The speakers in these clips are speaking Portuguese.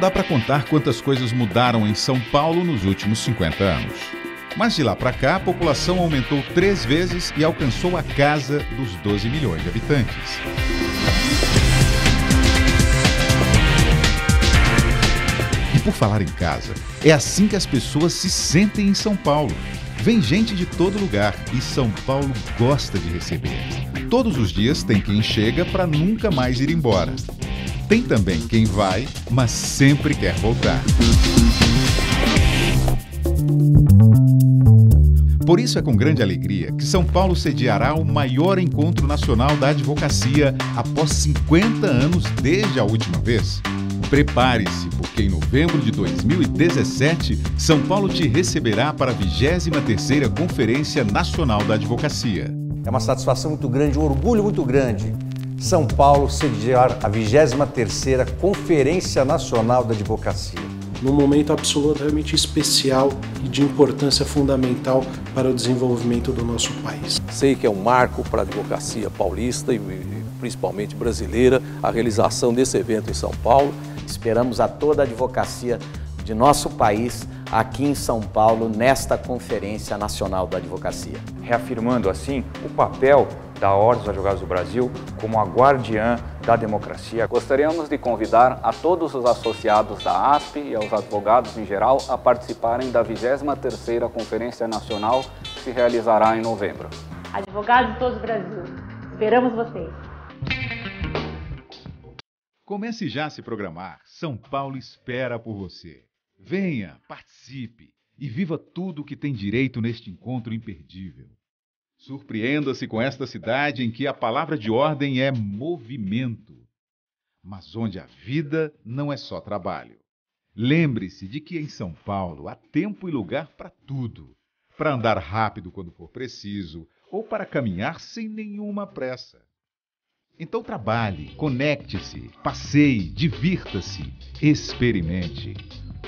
dá para contar quantas coisas mudaram em São Paulo nos últimos 50 anos. Mas de lá para cá, a população aumentou três vezes e alcançou a casa dos 12 milhões de habitantes. E por falar em casa, é assim que as pessoas se sentem em São Paulo. Vem gente de todo lugar e São Paulo gosta de receber. Todos os dias tem quem chega para nunca mais ir embora. Tem também quem vai, mas sempre quer voltar. Por isso é com grande alegria que São Paulo sediará o maior encontro nacional da advocacia após 50 anos desde a última vez. Prepare-se, porque em novembro de 2017, São Paulo te receberá para a 23ª Conferência Nacional da Advocacia. É uma satisfação muito grande, um orgulho muito grande são Paulo sediar a 23ª Conferência Nacional da Advocacia. Num momento absolutamente especial e de importância fundamental para o desenvolvimento do nosso país. Sei que é um marco para a advocacia paulista e principalmente brasileira a realização desse evento em São Paulo. Esperamos a toda a advocacia de nosso país aqui em São Paulo nesta Conferência Nacional da Advocacia. Reafirmando assim o papel da Ordem dos Advogados do Brasil como a guardiã da democracia. Gostaríamos de convidar a todos os associados da ASP e aos advogados em geral a participarem da 23ª Conferência Nacional que se realizará em novembro. Advogados de todo o Brasil, esperamos vocês! Comece já a se programar. São Paulo espera por você. Venha, participe e viva tudo o que tem direito neste encontro imperdível. Surpreenda-se com esta cidade em que a palavra de ordem é movimento, mas onde a vida não é só trabalho. Lembre-se de que em São Paulo há tempo e lugar para tudo: para andar rápido quando for preciso ou para caminhar sem nenhuma pressa. Então trabalhe, conecte-se, passeie, divirta-se, experimente.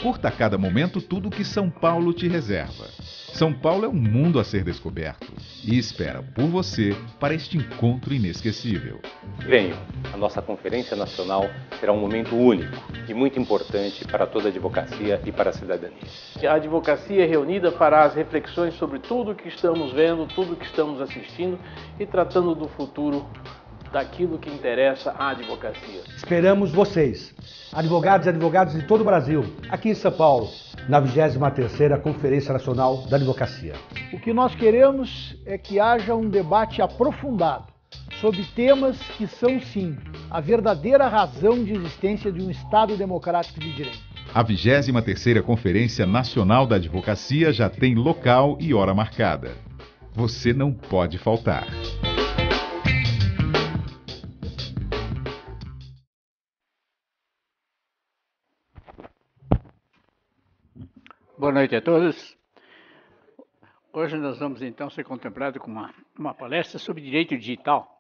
Curta a cada momento tudo que São Paulo te reserva. São Paulo é um mundo a ser descoberto e espera por você para este encontro inesquecível. Venho. A nossa Conferência Nacional será um momento único e muito importante para toda a advocacia e para a cidadania. A advocacia reunida fará as reflexões sobre tudo o que estamos vendo, tudo o que estamos assistindo e tratando do futuro daquilo que interessa à advocacia. Esperamos vocês, advogados e advogadas de todo o Brasil, aqui em São Paulo, na 23ª Conferência Nacional da Advocacia. O que nós queremos é que haja um debate aprofundado sobre temas que são sim a verdadeira razão de existência de um Estado democrático de direito. A 23ª Conferência Nacional da Advocacia já tem local e hora marcada. Você não pode faltar. Boa noite a todos. Hoje nós vamos então ser contemplados com uma, uma palestra sobre direito digital,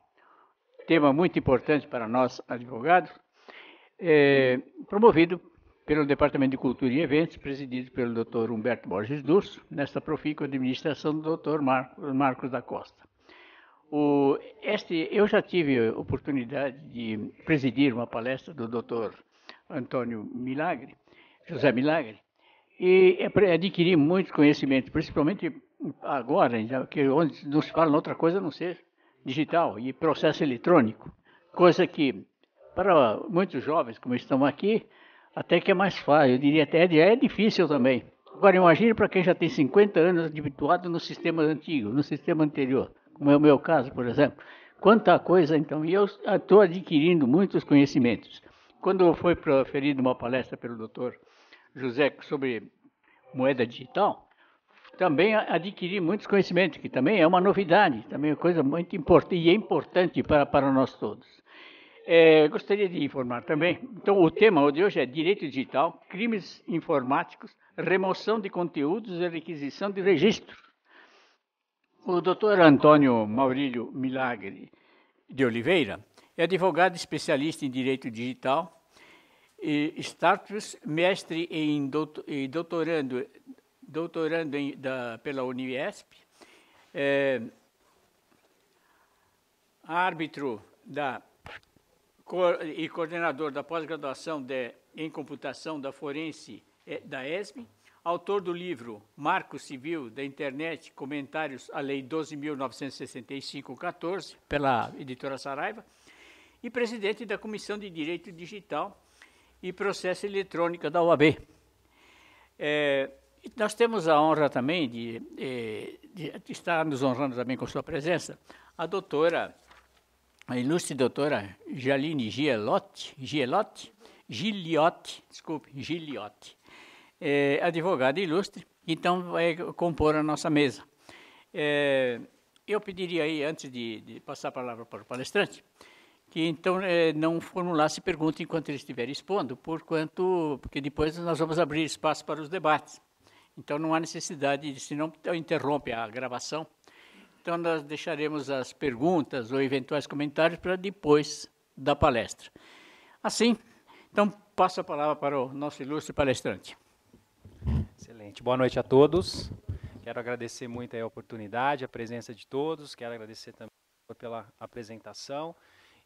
tema muito importante para nós advogados, é, promovido pelo Departamento de Cultura e Eventos, presidido pelo Dr. Humberto Borges Durso, nesta profícua administração do Dr. Marcos da Costa. O, este, eu já tive a oportunidade de presidir uma palestra do Dr. Antônio Milagre, José Milagre, e é adquiri muito conhecimento, principalmente agora, que onde nos falam outra coisa a não ser digital e processo eletrônico, coisa que para muitos jovens como estão aqui, até que é mais fácil, eu diria até é difícil também. Agora imagine para quem já tem 50 anos habituado no sistema antigo, no sistema anterior, como é o meu caso, por exemplo. Quanta coisa então, e eu estou adquirindo muitos conhecimentos. Quando foi proferida uma palestra pelo doutor José sobre moeda digital, também adquiri muitos conhecimentos, que também é uma novidade, também é uma coisa muito importante e é importante para, para nós todos. É, gostaria de informar também. Então, o tema de hoje é direito digital, crimes informáticos, remoção de conteúdos e requisição de registro. O doutor Antônio Maurílio Milagre de Oliveira é advogado especialista em direito digital status mestre em doutor, e doutorando, doutorando em, da, pela Uniesp, é, árbitro da, e coordenador da pós-graduação em computação da Forense é, da ESB, autor do livro Marco Civil da Internet, Comentários à Lei 12.965-14, pela editora Saraiva, e presidente da Comissão de Direito Digital e Processo Eletrônica da UAB. É, nós temos a honra também de, é, de, de, estar nos honrando também com sua presença, a doutora, a ilustre doutora Jaline Gielotti, Gielotti, Giliotti, desculpe, Giliotti, é, advogada ilustre, então vai compor a nossa mesa. É, eu pediria aí, antes de, de passar a palavra para o palestrante, que então é, não formulasse pergunta enquanto ele estiver expondo, porquanto, porque depois nós vamos abrir espaço para os debates. Então não há necessidade de, se não então, interrompe a gravação. Então nós deixaremos as perguntas ou eventuais comentários para depois da palestra. Assim, então passo a palavra para o nosso ilustre palestrante. Excelente. Boa noite a todos. Quero agradecer muito a oportunidade, a presença de todos. Quero agradecer também pela apresentação.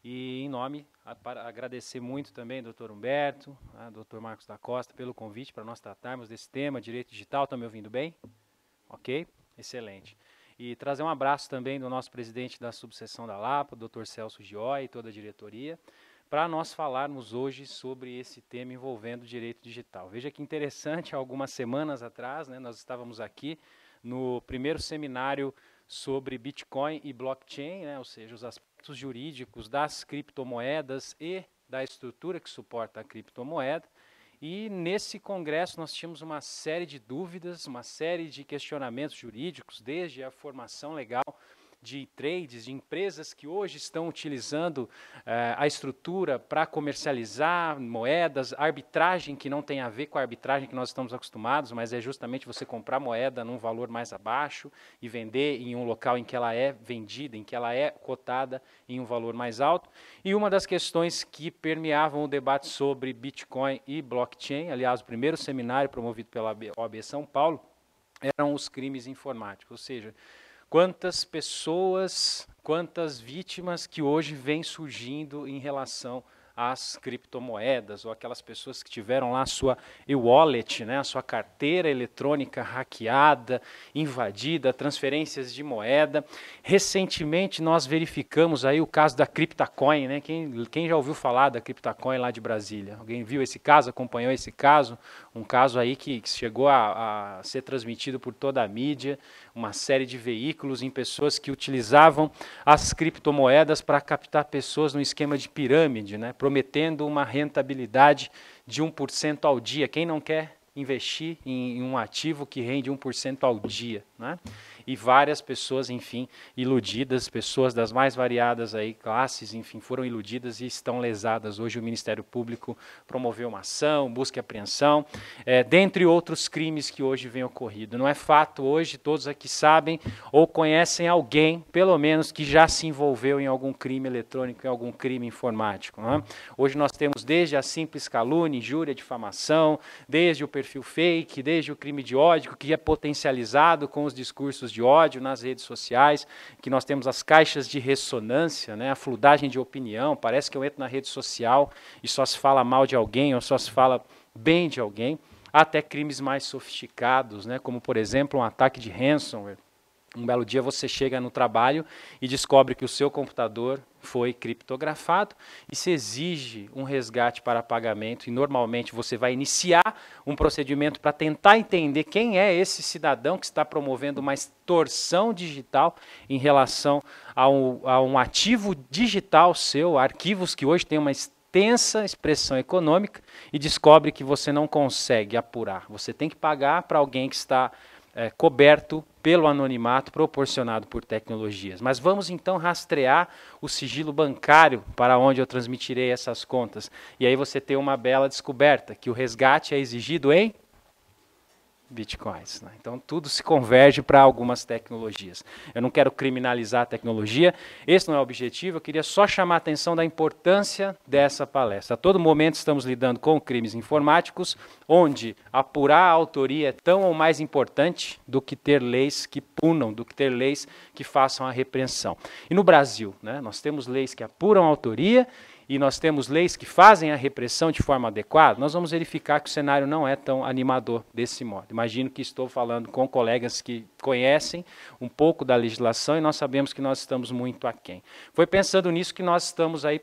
E em nome, a, para agradecer muito também, doutor Humberto, ao né, doutor Marcos da Costa, pelo convite para nós tratarmos desse tema, direito digital. Estão tá me ouvindo bem? Ok? Excelente. E trazer um abraço também do nosso presidente da subseção da Lapa, doutor Celso Gioi e toda a diretoria, para nós falarmos hoje sobre esse tema envolvendo o direito digital. Veja que interessante, algumas semanas atrás, né, nós estávamos aqui no primeiro seminário sobre Bitcoin e blockchain, né, ou seja, os aspectos aspectos jurídicos das criptomoedas e da estrutura que suporta a criptomoeda. E nesse congresso nós tínhamos uma série de dúvidas, uma série de questionamentos jurídicos, desde a formação legal de trades, de empresas que hoje estão utilizando uh, a estrutura para comercializar moedas, arbitragem que não tem a ver com a arbitragem que nós estamos acostumados, mas é justamente você comprar moeda num valor mais abaixo e vender em um local em que ela é vendida, em que ela é cotada em um valor mais alto. E uma das questões que permeavam o debate sobre Bitcoin e blockchain, aliás, o primeiro seminário promovido pela OAB São Paulo, eram os crimes informáticos, ou seja, Quantas pessoas, quantas vítimas que hoje vêm surgindo em relação às criptomoedas ou aquelas pessoas que tiveram lá a sua e-wallet, né, a sua carteira eletrônica hackeada, invadida, transferências de moeda. Recentemente nós verificamos aí o caso da CryptoCoin, né? Quem, quem já ouviu falar da CryptoCoin lá de Brasília? Alguém viu esse caso, acompanhou esse caso? Um caso aí que, que chegou a, a ser transmitido por toda a mídia, uma série de veículos em pessoas que utilizavam as criptomoedas para captar pessoas no esquema de pirâmide, né, prometendo uma rentabilidade de 1% ao dia. Quem não quer investir em, em um ativo que rende 1% ao dia? Né? e várias pessoas, enfim, iludidas, pessoas das mais variadas aí, classes, enfim, foram iludidas e estão lesadas. Hoje o Ministério Público promoveu uma ação, busca e apreensão, é, dentre outros crimes que hoje vêm ocorrido. Não é fato hoje, todos aqui sabem ou conhecem alguém, pelo menos, que já se envolveu em algum crime eletrônico, em algum crime informático. É? Hoje nós temos desde a simples calúnia, injúria, difamação, desde o perfil fake, desde o crime de ódio, que é potencializado com os discursos de ódio nas redes sociais, que nós temos as caixas de ressonância, né, a fludagem de opinião. Parece que eu entro na rede social e só se fala mal de alguém ou só se fala bem de alguém. Até crimes mais sofisticados, né, como, por exemplo, um ataque de ransomware. Um belo dia você chega no trabalho e descobre que o seu computador foi criptografado e se exige um resgate para pagamento e normalmente você vai iniciar um procedimento para tentar entender quem é esse cidadão que está promovendo uma extorsão digital em relação a um, a um ativo digital seu, arquivos que hoje têm uma extensa expressão econômica e descobre que você não consegue apurar. Você tem que pagar para alguém que está é, coberto pelo anonimato proporcionado por tecnologias. Mas vamos então rastrear o sigilo bancário para onde eu transmitirei essas contas. E aí você tem uma bela descoberta que o resgate é exigido em bitcoins. Né? Então tudo se converge para algumas tecnologias. Eu não quero criminalizar a tecnologia, esse não é o objetivo, eu queria só chamar a atenção da importância dessa palestra. A todo momento estamos lidando com crimes informáticos, onde apurar a autoria é tão ou mais importante do que ter leis que punam, do que ter leis que façam a repreensão. E no Brasil, né, nós temos leis que apuram a autoria e nós temos leis que fazem a repressão de forma adequada, nós vamos verificar que o cenário não é tão animador desse modo. Imagino que estou falando com colegas que conhecem um pouco da legislação e nós sabemos que nós estamos muito aquém. Foi pensando nisso que nós estamos aí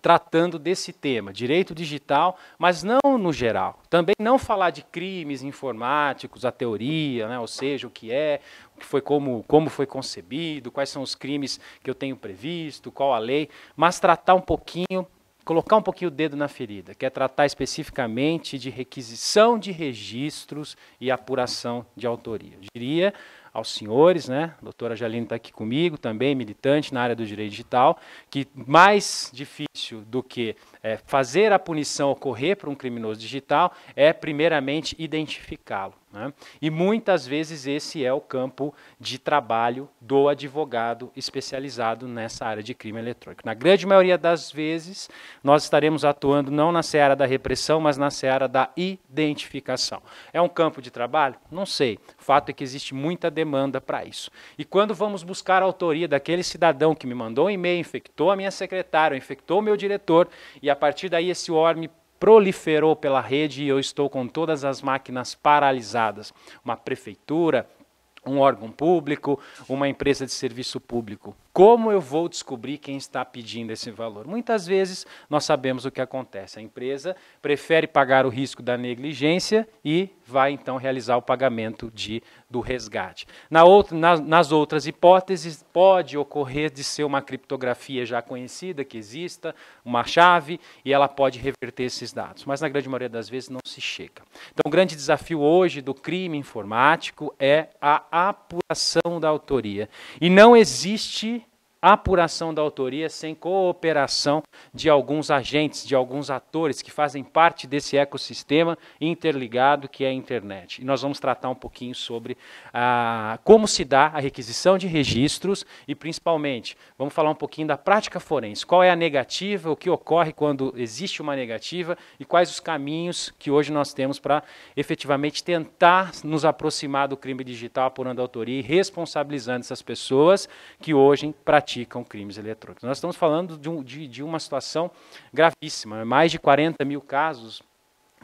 tratando desse tema, direito digital, mas não no geral. Também não falar de crimes informáticos, a teoria, né? ou seja, o que é, o que foi como, como foi concebido, quais são os crimes que eu tenho previsto, qual a lei, mas tratar um pouquinho, colocar um pouquinho o dedo na ferida, que é tratar especificamente de requisição de registros e apuração de autoria. Eu diria aos senhores, né? A doutora Jaline está aqui comigo, também militante na área do direito digital, que mais difícil do que é, fazer a punição ocorrer para um criminoso digital é, primeiramente, identificá-lo. Né? E muitas vezes esse é o campo de trabalho do advogado especializado nessa área de crime eletrônico. Na grande maioria das vezes, nós estaremos atuando não na seara da repressão, mas na seara da identificação. É um campo de trabalho? Não sei. O fato é que existe muita demanda para isso. E quando vamos buscar a autoria daquele cidadão que me mandou um e-mail, infectou a minha secretária, infectou o meu diretor, e a partir daí esse órgão proliferou pela rede e eu estou com todas as máquinas paralisadas. Uma prefeitura, um órgão público, uma empresa de serviço público. Como eu vou descobrir quem está pedindo esse valor? Muitas vezes nós sabemos o que acontece. A empresa prefere pagar o risco da negligência e vai então realizar o pagamento de, do resgate. Na na, nas outras hipóteses, pode ocorrer de ser uma criptografia já conhecida que exista, uma chave, e ela pode reverter esses dados. Mas na grande maioria das vezes não se chega. Então, o grande desafio hoje do crime informático é a apuração da autoria. E não existe apuração da autoria sem cooperação de alguns agentes, de alguns atores que fazem parte desse ecossistema interligado que é a internet. E nós vamos tratar um pouquinho sobre ah, como se dá a requisição de registros e, principalmente, vamos falar um pouquinho da prática forense. Qual é a negativa, o que ocorre quando existe uma negativa e quais os caminhos que hoje nós temos para efetivamente tentar nos aproximar do crime digital apurando a autoria e responsabilizando essas pessoas que hoje praticam praticam crimes eletrônicos. Nós estamos falando de, um, de, de uma situação gravíssima, mais de 40 mil casos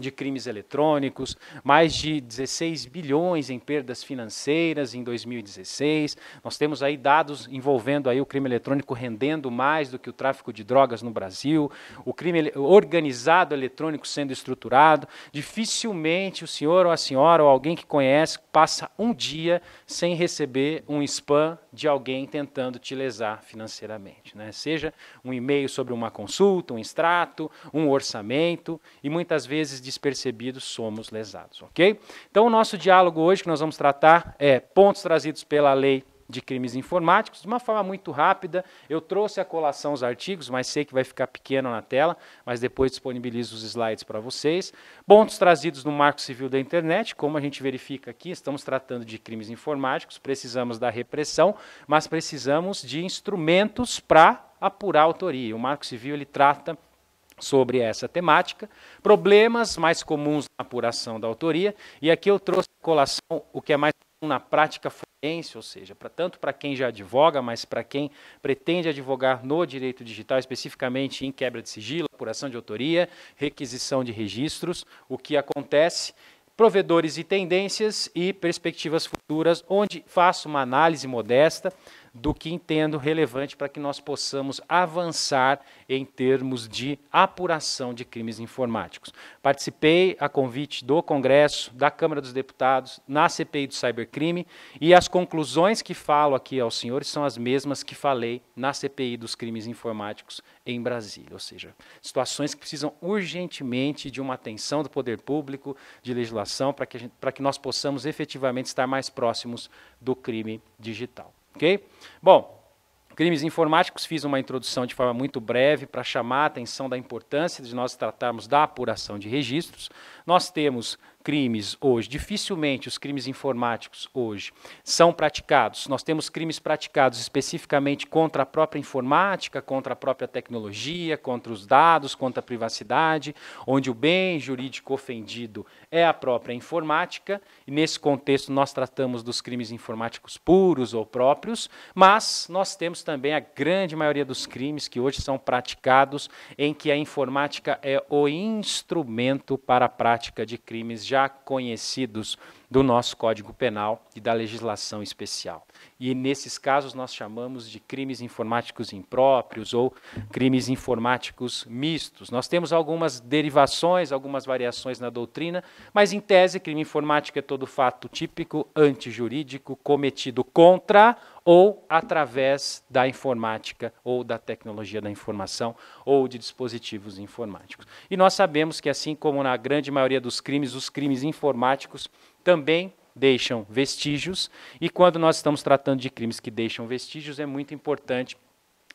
de crimes eletrônicos, mais de 16 bilhões em perdas financeiras em 2016. Nós temos aí dados envolvendo aí o crime eletrônico rendendo mais do que o tráfico de drogas no Brasil, o crime organizado eletrônico sendo estruturado. Dificilmente o senhor ou a senhora ou alguém que conhece passa um dia sem receber um spam de alguém tentando te lesar financeiramente, né? Seja um e-mail sobre uma consulta, um extrato, um orçamento e muitas vezes despercebidos somos lesados, ok? Então, o nosso diálogo hoje que nós vamos tratar é pontos trazidos pela lei de crimes informáticos, de uma forma muito rápida. Eu trouxe a colação os artigos, mas sei que vai ficar pequeno na tela, mas depois disponibilizo os slides para vocês. Pontos trazidos no Marco Civil da Internet, como a gente verifica aqui, estamos tratando de crimes informáticos, precisamos da repressão, mas precisamos de instrumentos para apurar a autoria. O Marco Civil ele trata sobre essa temática, problemas mais comuns na apuração da autoria, e aqui eu trouxe a colação o que é mais comum na prática forense, ou seja, pra, tanto para quem já advoga, mas para quem pretende advogar no direito digital, especificamente em quebra de sigilo, apuração de autoria, requisição de registros, o que acontece provedores e tendências e perspectivas futuras, onde faço uma análise modesta do que entendo relevante para que nós possamos avançar em termos de apuração de crimes informáticos. Participei a convite do Congresso, da Câmara dos Deputados, na CPI do cybercrime e as conclusões que falo aqui aos senhores são as mesmas que falei na CPI dos crimes informáticos em Brasília, ou seja, situações que precisam urgentemente de uma atenção do poder público, de legislação, para que, gente, para que nós possamos efetivamente estar mais próximos do crime digital. Ok? Bom, crimes informáticos, fiz uma introdução de forma muito breve para chamar a atenção da importância de nós tratarmos da apuração de registros. Nós temos crimes hoje, dificilmente os crimes informáticos hoje são praticados. Nós temos crimes praticados especificamente contra a própria informática, contra a própria tecnologia, contra os dados, contra a privacidade, onde o bem jurídico ofendido é a própria informática. E nesse contexto nós tratamos dos crimes informáticos puros ou próprios, mas nós temos também a grande maioria dos crimes que hoje são praticados em que a informática é o instrumento para a prática de crimes já já conhecidos do nosso Código Penal e da legislação especial. E nesses casos nós chamamos de crimes informáticos impróprios ou crimes informáticos mistos. Nós temos algumas derivações, algumas variações na doutrina, mas em tese, crime informático é todo fato típico antijurídico cometido contra ou através da informática ou da tecnologia da informação ou de dispositivos informáticos. E nós sabemos que assim como na grande maioria dos crimes, os crimes informáticos também deixam vestígios, e quando nós estamos tratando de crimes que deixam vestígios, é muito importante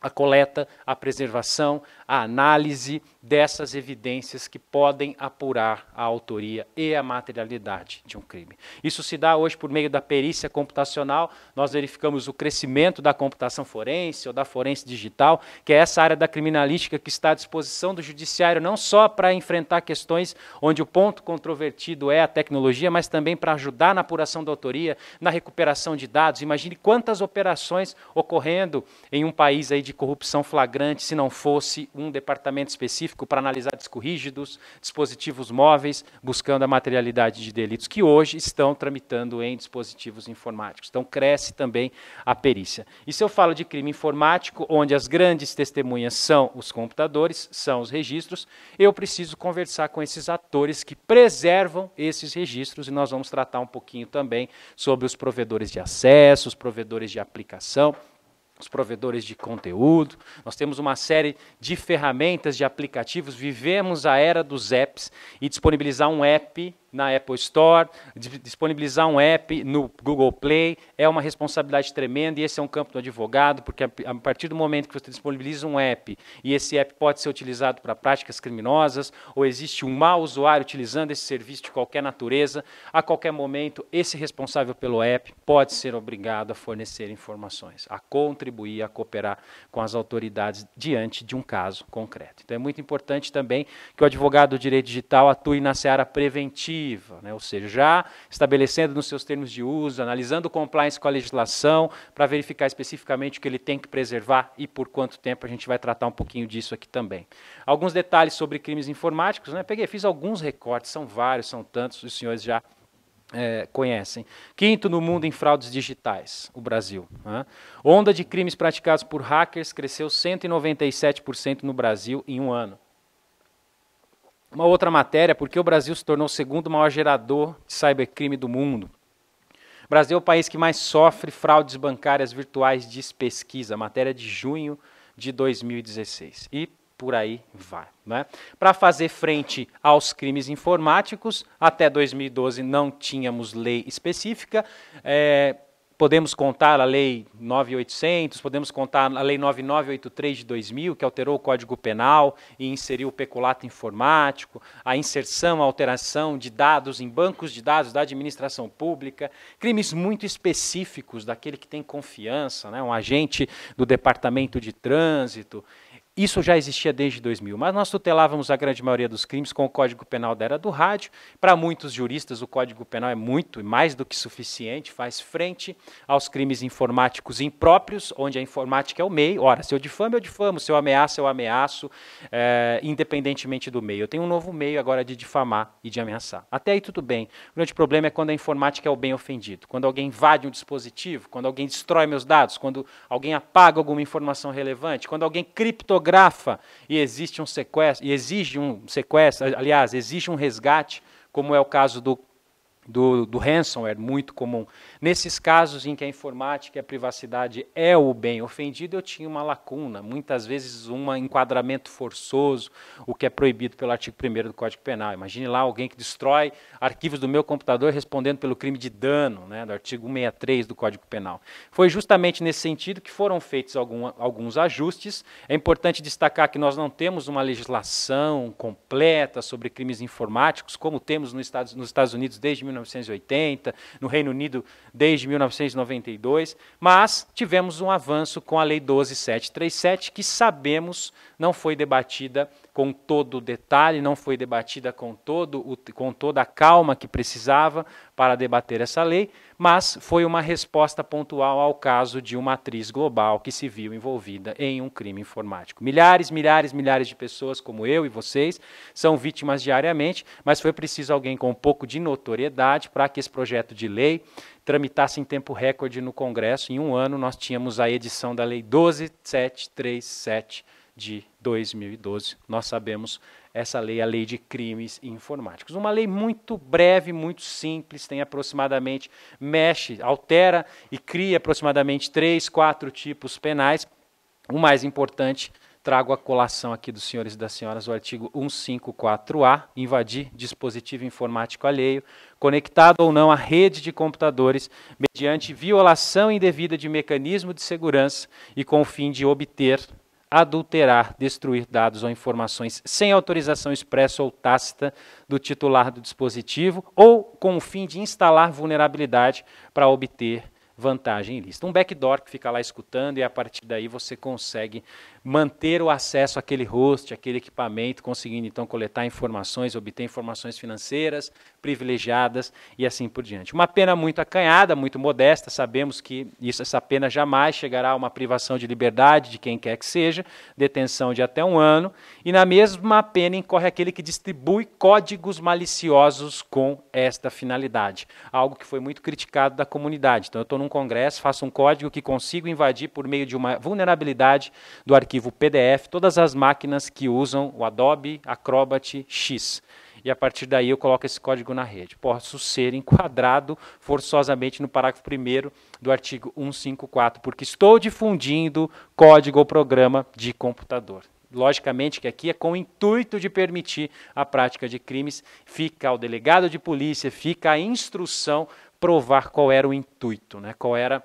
a coleta, a preservação, a análise dessas evidências que podem apurar a autoria e a materialidade de um crime. Isso se dá hoje por meio da perícia computacional. Nós verificamos o crescimento da computação forense ou da forense digital, que é essa área da criminalística que está à disposição do judiciário não só para enfrentar questões onde o ponto controvertido é a tecnologia, mas também para ajudar na apuração da autoria, na recuperação de dados. Imagine quantas operações ocorrendo em um país aí de corrupção flagrante se não fosse um departamento específico para analisar discos dispositivos móveis, buscando a materialidade de delitos que hoje estão tramitando em dispositivos informáticos. Então, cresce também a perícia. E se eu falo de crime informático, onde as grandes testemunhas são os computadores, são os registros, eu preciso conversar com esses atores que preservam esses registros, e nós vamos tratar um pouquinho também sobre os provedores de acesso, os provedores de aplicação os provedores de conteúdo, nós temos uma série de ferramentas, de aplicativos. Vivemos a era dos apps e disponibilizar um app na Apple Store, disponibilizar um app no Google Play é uma responsabilidade tremenda e esse é um campo do advogado, porque a partir do momento que você disponibiliza um app e esse app pode ser utilizado para práticas criminosas ou existe um mau usuário utilizando esse serviço de qualquer natureza, a qualquer momento esse responsável pelo app pode ser obrigado a fornecer informações, a contribuir, a cooperar com as autoridades diante de um caso concreto. Então é muito importante também que o advogado do direito digital atue na seara preventiva normativa, né? ou seja, já estabelecendo nos seus termos de uso, analisando o compliance com a legislação, para verificar especificamente o que ele tem que preservar e por quanto tempo, a gente vai tratar um pouquinho disso aqui também. Alguns detalhes sobre crimes informáticos, né? peguei, fiz alguns recortes, são vários, são tantos, os senhores já é, conhecem. Quinto no mundo em fraudes digitais, o Brasil. Né? Onda de crimes praticados por hackers cresceu 197% no Brasil em um ano. Uma outra matéria, porque o Brasil se tornou o segundo maior gerador de cybercrime do mundo. O Brasil é o país que mais sofre fraudes bancárias virtuais, diz pesquisa, matéria de junho de 2016. E por aí vai. Né? Para fazer frente aos crimes informáticos, até 2012 não tínhamos lei específica. É, Podemos contar a Lei 9800, podemos contar a Lei 9983 de 2000, que alterou o Código Penal e inseriu o peculato informático, a inserção, a alteração de dados em bancos de dados da administração pública, crimes muito específicos daquele que tem confiança, né, um agente do Departamento de Trânsito. Isso já existia desde 2000, mas nós tutelávamos a grande maioria dos crimes com o Código Penal da era do rádio. Para muitos juristas, o Código Penal é muito e mais do que suficiente, faz frente aos crimes informáticos impróprios, onde a informática é o meio. Ora, se eu difamo, eu difamo, se eu ameaço, eu ameaço, é, independentemente do meio. Eu tenho um novo meio agora de difamar e de ameaçar. Até aí tudo bem. O grande problema é quando a informática é o bem ofendido, quando alguém invade um dispositivo, quando alguém destrói meus dados, quando alguém apaga alguma informação relevante, quando alguém criptografa e existe um sequestro, e exige um sequestro, aliás, exige um resgate, como é o caso do do, do ransomware, muito comum. Nesses casos em que a informática e a privacidade é o bem ofendido, eu tinha uma lacuna, muitas vezes um enquadramento forçoso, o que é proibido pelo artigo 1 do Código Penal. Imagine lá alguém que destrói arquivos do meu computador respondendo pelo crime de dano, né, do artigo 163 do Código Penal. Foi justamente nesse sentido que foram feitos algum, alguns ajustes. É importante destacar que nós não temos uma legislação completa sobre crimes informáticos, como temos nos Estados, nos Estados Unidos desde 1980, no Reino Unido desde 1992, mas tivemos um avanço com a Lei 12737, que sabemos não foi debatida com todo o detalhe, não foi debatida com, todo, com toda a calma que precisava para debater essa lei, mas foi uma resposta pontual ao caso de uma atriz global que se viu envolvida em um crime informático. Milhares, milhares, milhares de pessoas como eu e vocês são vítimas diariamente, mas foi preciso alguém com um pouco de notoriedade para que esse projeto de lei tramitasse em tempo recorde no Congresso. Em um ano, nós tínhamos a edição da Lei 12737 de 2012. Nós sabemos essa lei, a Lei de Crimes Informáticos. Uma lei muito breve, muito simples, tem aproximadamente, mexe, altera e cria aproximadamente três, quatro tipos penais. O mais importante, trago a colação aqui dos senhores e das senhoras o artigo 154A, invadir dispositivo informático alheio, conectado ou não à rede de computadores, mediante violação indevida de mecanismo de segurança e com o fim de obter adulterar, destruir dados ou informações sem autorização expressa ou tácita do titular do dispositivo ou com o fim de instalar vulnerabilidade para obter vantagem ilícita. Um backdoor que fica lá escutando e a partir daí você consegue manter o acesso àquele host, àquele equipamento, conseguindo então coletar informações, obter informações financeiras privilegiadas e assim por diante. Uma pena muito acanhada, muito modesta, sabemos que isso, essa pena jamais chegará a uma privação de liberdade de quem quer que seja, detenção de até um ano, e na mesma pena incorre aquele que distribui códigos maliciosos com esta finalidade, algo que foi muito criticado da comunidade. Então eu estou num congresso, faço um código que consigo invadir por meio de uma vulnerabilidade do arquivo arquivo PDF todas as máquinas que usam o Adobe Acrobat X. E a partir daí eu coloco esse código na rede. Posso ser enquadrado forçosamente no parágrafo 1 do artigo 154, porque estou difundindo código ou programa de computador. Logicamente que aqui é com o intuito de permitir a prática de crimes, fica ao delegado de polícia, fica a instrução provar qual era o intuito, né? qual era a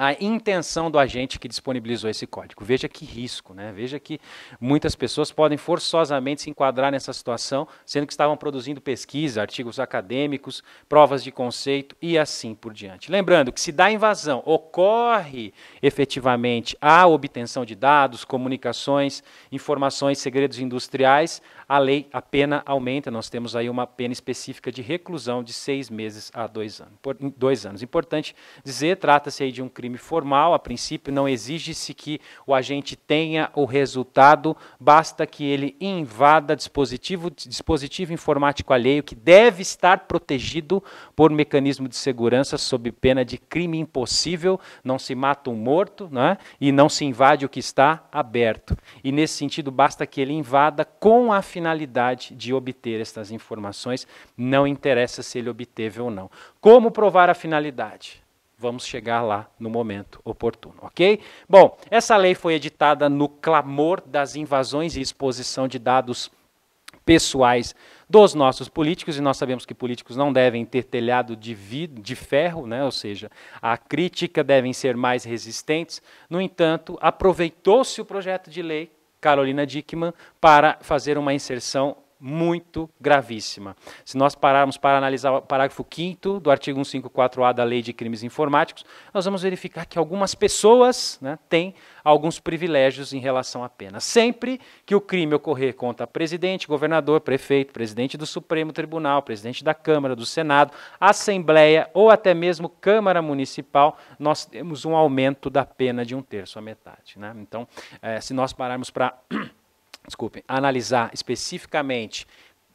a intenção do agente que disponibilizou esse código. Veja que risco, né? Veja que muitas pessoas podem forçosamente se enquadrar nessa situação, sendo que estavam produzindo pesquisa, artigos acadêmicos, provas de conceito e assim por diante. Lembrando que se da invasão ocorre efetivamente a obtenção de dados, comunicações, informações, segredos industriais, a lei, a pena aumenta. Nós temos aí uma pena específica de reclusão de seis meses a dois anos. Por, dois anos. Importante dizer, trata-se aí de um crime formal. A princípio, não exige-se que o agente tenha o resultado, basta que ele invada dispositivo, dispositivo informático alheio que deve estar protegido por mecanismo de segurança sob pena de crime impossível. Não se mata um morto, né? E não se invade o que está aberto. E nesse sentido, basta que ele invada com a finalidade de obter estas informações, não interessa se ele obteve ou não. Como provar a finalidade? Vamos chegar lá no momento oportuno, ok? Bom, essa lei foi editada no clamor das invasões e exposição de dados pessoais dos nossos políticos, e nós sabemos que políticos não devem ter telhado de, de ferro, né? ou seja, a crítica devem ser mais resistentes. No entanto, aproveitou-se o projeto de lei Carolina Dickman para fazer uma inserção muito gravíssima. Se nós pararmos para analisar o parágrafo 5 do artigo 154A da Lei de Crimes Informáticos, nós vamos verificar que algumas pessoas né, têm alguns privilégios em relação à pena. Sempre que o crime ocorrer contra presidente, governador, prefeito, presidente do Supremo Tribunal, presidente da Câmara, do Senado, Assembleia ou até mesmo Câmara Municipal, nós temos um aumento da pena de um terço à metade. Né? Então, eh, se nós pararmos para desculpe, analisar especificamente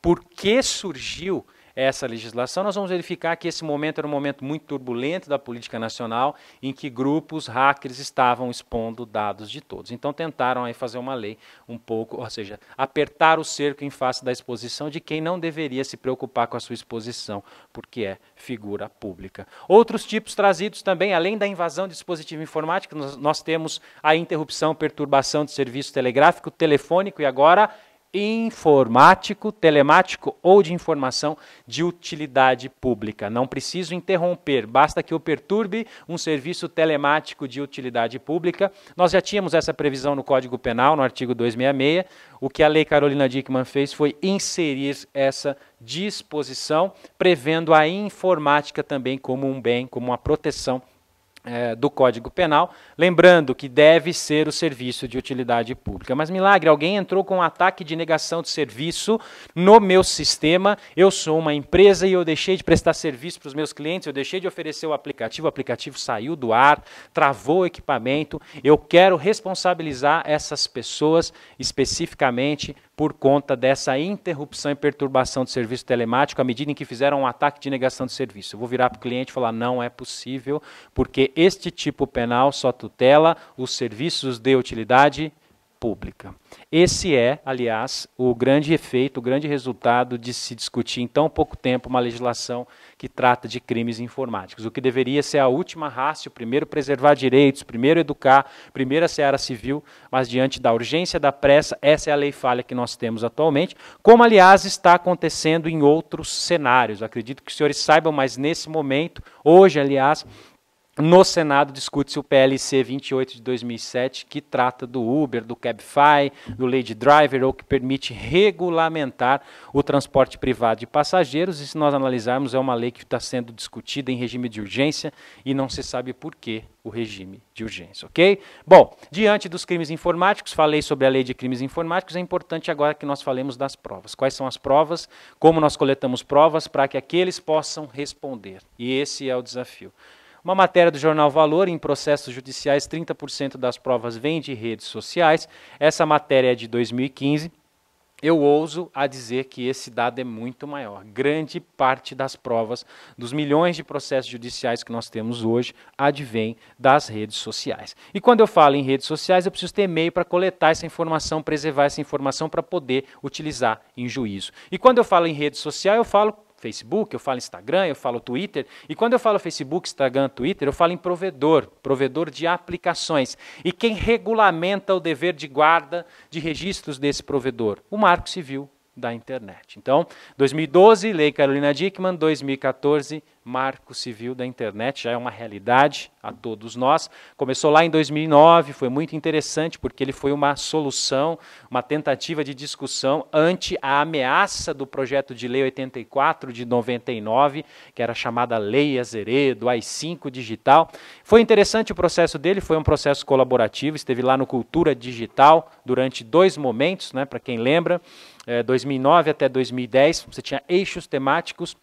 por que surgiu essa legislação, nós vamos verificar que esse momento era um momento muito turbulento da política nacional, em que grupos hackers estavam expondo dados de todos. Então tentaram aí fazer uma lei um pouco, ou seja, apertar o cerco em face da exposição de quem não deveria se preocupar com a sua exposição, porque é figura pública. Outros tipos trazidos também, além da invasão de dispositivo informático, nós, nós temos a interrupção, perturbação de serviço telegráfico, telefônico e agora informático, telemático ou de informação de utilidade pública. Não preciso interromper, basta que eu perturbe um serviço telemático de utilidade pública. Nós já tínhamos essa previsão no Código Penal, no artigo 266. O que a lei Carolina Dickmann fez foi inserir essa disposição, prevendo a informática também como um bem, como uma proteção é, do Código Penal, lembrando que deve ser o serviço de utilidade pública. Mas milagre, alguém entrou com um ataque de negação de serviço no meu sistema. Eu sou uma empresa e eu deixei de prestar serviço para os meus clientes, eu deixei de oferecer o aplicativo, o aplicativo saiu do ar, travou o equipamento. Eu quero responsabilizar essas pessoas especificamente por conta dessa interrupção e perturbação do serviço telemático à medida em que fizeram um ataque de negação de serviço. Eu vou virar para o cliente e falar: não é possível, porque este tipo penal só tutela os serviços de utilidade pública. Esse é, aliás, o grande efeito, o grande resultado de se discutir em tão pouco tempo uma legislação que trata de crimes informáticos. O que deveria ser a última raça, primeiro preservar direitos, primeiro educar, primeiro a seara civil, mas diante da urgência, da pressa, essa é a lei falha que nós temos atualmente, como aliás está acontecendo em outros cenários. Acredito que os senhores saibam, mas nesse momento, hoje aliás, no Senado discute-se o PLC 28 de 2007, que trata do Uber, do Cabify, do Lady Driver, ou que permite regulamentar o transporte privado de passageiros. E se nós analisarmos, é uma lei que está sendo discutida em regime de urgência e não se sabe por que o regime de urgência, ok? Bom, diante dos crimes informáticos, falei sobre a lei de crimes informáticos, é importante agora que nós falemos das provas. Quais são as provas? Como nós coletamos provas para que aqueles possam responder? E esse é o desafio. Uma matéria do jornal Valor, em processos judiciais, 30% das provas vêm de redes sociais. Essa matéria é de 2015. Eu ouso a dizer que esse dado é muito maior. Grande parte das provas, dos milhões de processos judiciais que nós temos hoje, advém das redes sociais. E quando eu falo em redes sociais, eu preciso ter meio para coletar essa informação, preservar essa informação para poder utilizar em juízo. E quando eu falo em rede social, eu falo Facebook, eu falo Instagram, eu falo Twitter. E quando eu falo Facebook, Instagram, Twitter, eu falo em provedor, provedor de aplicações. E quem regulamenta o dever de guarda de registros desse provedor? O Marco Civil da internet. Então, 2012, Lei Carolina Dickman, 2014, Marco Civil da Internet, já é uma realidade a todos nós. Começou lá em 2009, foi muito interessante porque ele foi uma solução, uma tentativa de discussão ante a ameaça do projeto de lei 84 de 99, que era chamada Lei Azeredo, AI5 Digital. Foi interessante o processo dele, foi um processo colaborativo, esteve lá no Cultura Digital durante dois momentos, né, para quem lembra. 2009 é, até 2010, você tinha eixos temáticos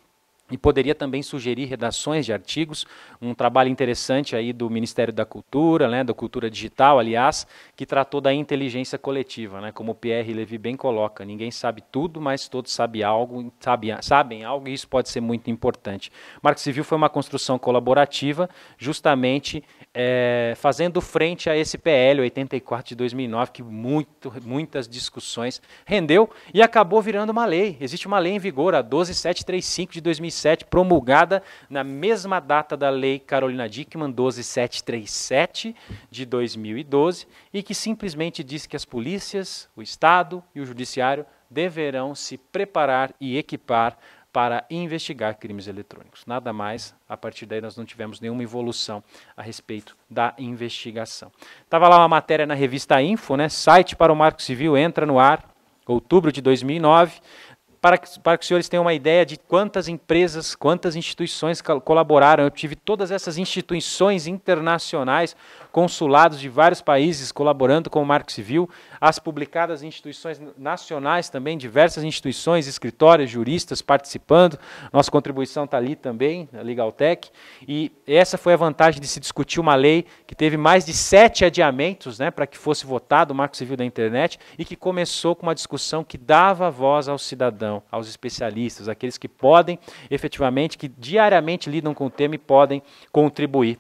e poderia também sugerir redações de artigos, um trabalho interessante aí do Ministério da Cultura, né, da Cultura Digital, aliás, que tratou da inteligência coletiva, né, como o Pierre Levy bem coloca, ninguém sabe tudo, mas todos sabem algo, sabe, sabem algo e isso pode ser muito importante. Marco Civil foi uma construção colaborativa, justamente é, fazendo frente a esse PL 84 de 2009, que muito, muitas discussões rendeu e acabou virando uma lei. Existe uma lei em vigor, a 12735 de 2005, promulgada na mesma data da Lei Carolina Dickmann 12737 de 2012, e que simplesmente diz que as polícias, o Estado e o Judiciário deverão se preparar e equipar para investigar crimes eletrônicos. Nada mais, a partir daí nós não tivemos nenhuma evolução a respeito da investigação. Estava lá uma matéria na revista Info, né? site para o Marco Civil entra no ar, outubro de 2009, para que, para que os senhores tenham uma ideia de quantas empresas, quantas instituições colaboraram. Eu tive todas essas instituições internacionais consulados de vários países colaborando com o Marco Civil, as publicadas instituições nacionais também, diversas instituições, escritórios, juristas participando. Nossa contribuição está ali também, na Legaltech. E essa foi a vantagem de se discutir uma lei que teve mais de sete adiamentos né, para que fosse votado o Marco Civil da Internet e que começou com uma discussão que dava voz ao cidadão, aos especialistas, aqueles que podem efetivamente, que diariamente lidam com o tema e podem contribuir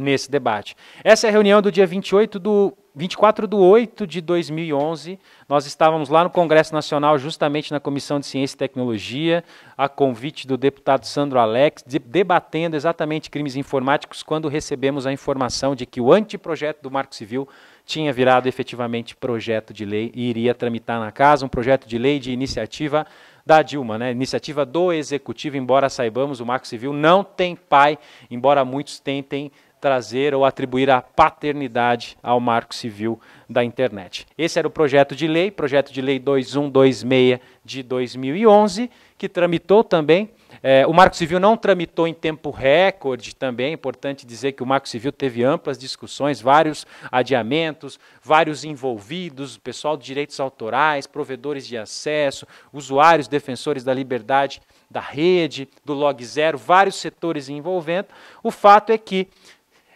nesse debate. Essa é a reunião do dia 28 do 24 de 8 de 2011, nós estávamos lá no Congresso Nacional, justamente na Comissão de Ciência e Tecnologia, a convite do deputado Sandro Alex, de, debatendo exatamente crimes informáticos, quando recebemos a informação de que o anteprojeto do Marco Civil tinha virado efetivamente projeto de lei e iria tramitar na casa, um projeto de lei de iniciativa da Dilma, né? iniciativa do Executivo, embora saibamos, o Marco Civil não tem pai, embora muitos tentem trazer ou atribuir a paternidade ao marco civil da internet. Esse era o projeto de lei, projeto de lei 2126 de 2011, que tramitou também. É, o Marco Civil não tramitou em tempo recorde também, é importante dizer que o Marco Civil teve amplas discussões, vários adiamentos, vários envolvidos, pessoal de direitos autorais, provedores de acesso, usuários, defensores da liberdade da rede, do log zero, vários setores envolvendo. O fato é que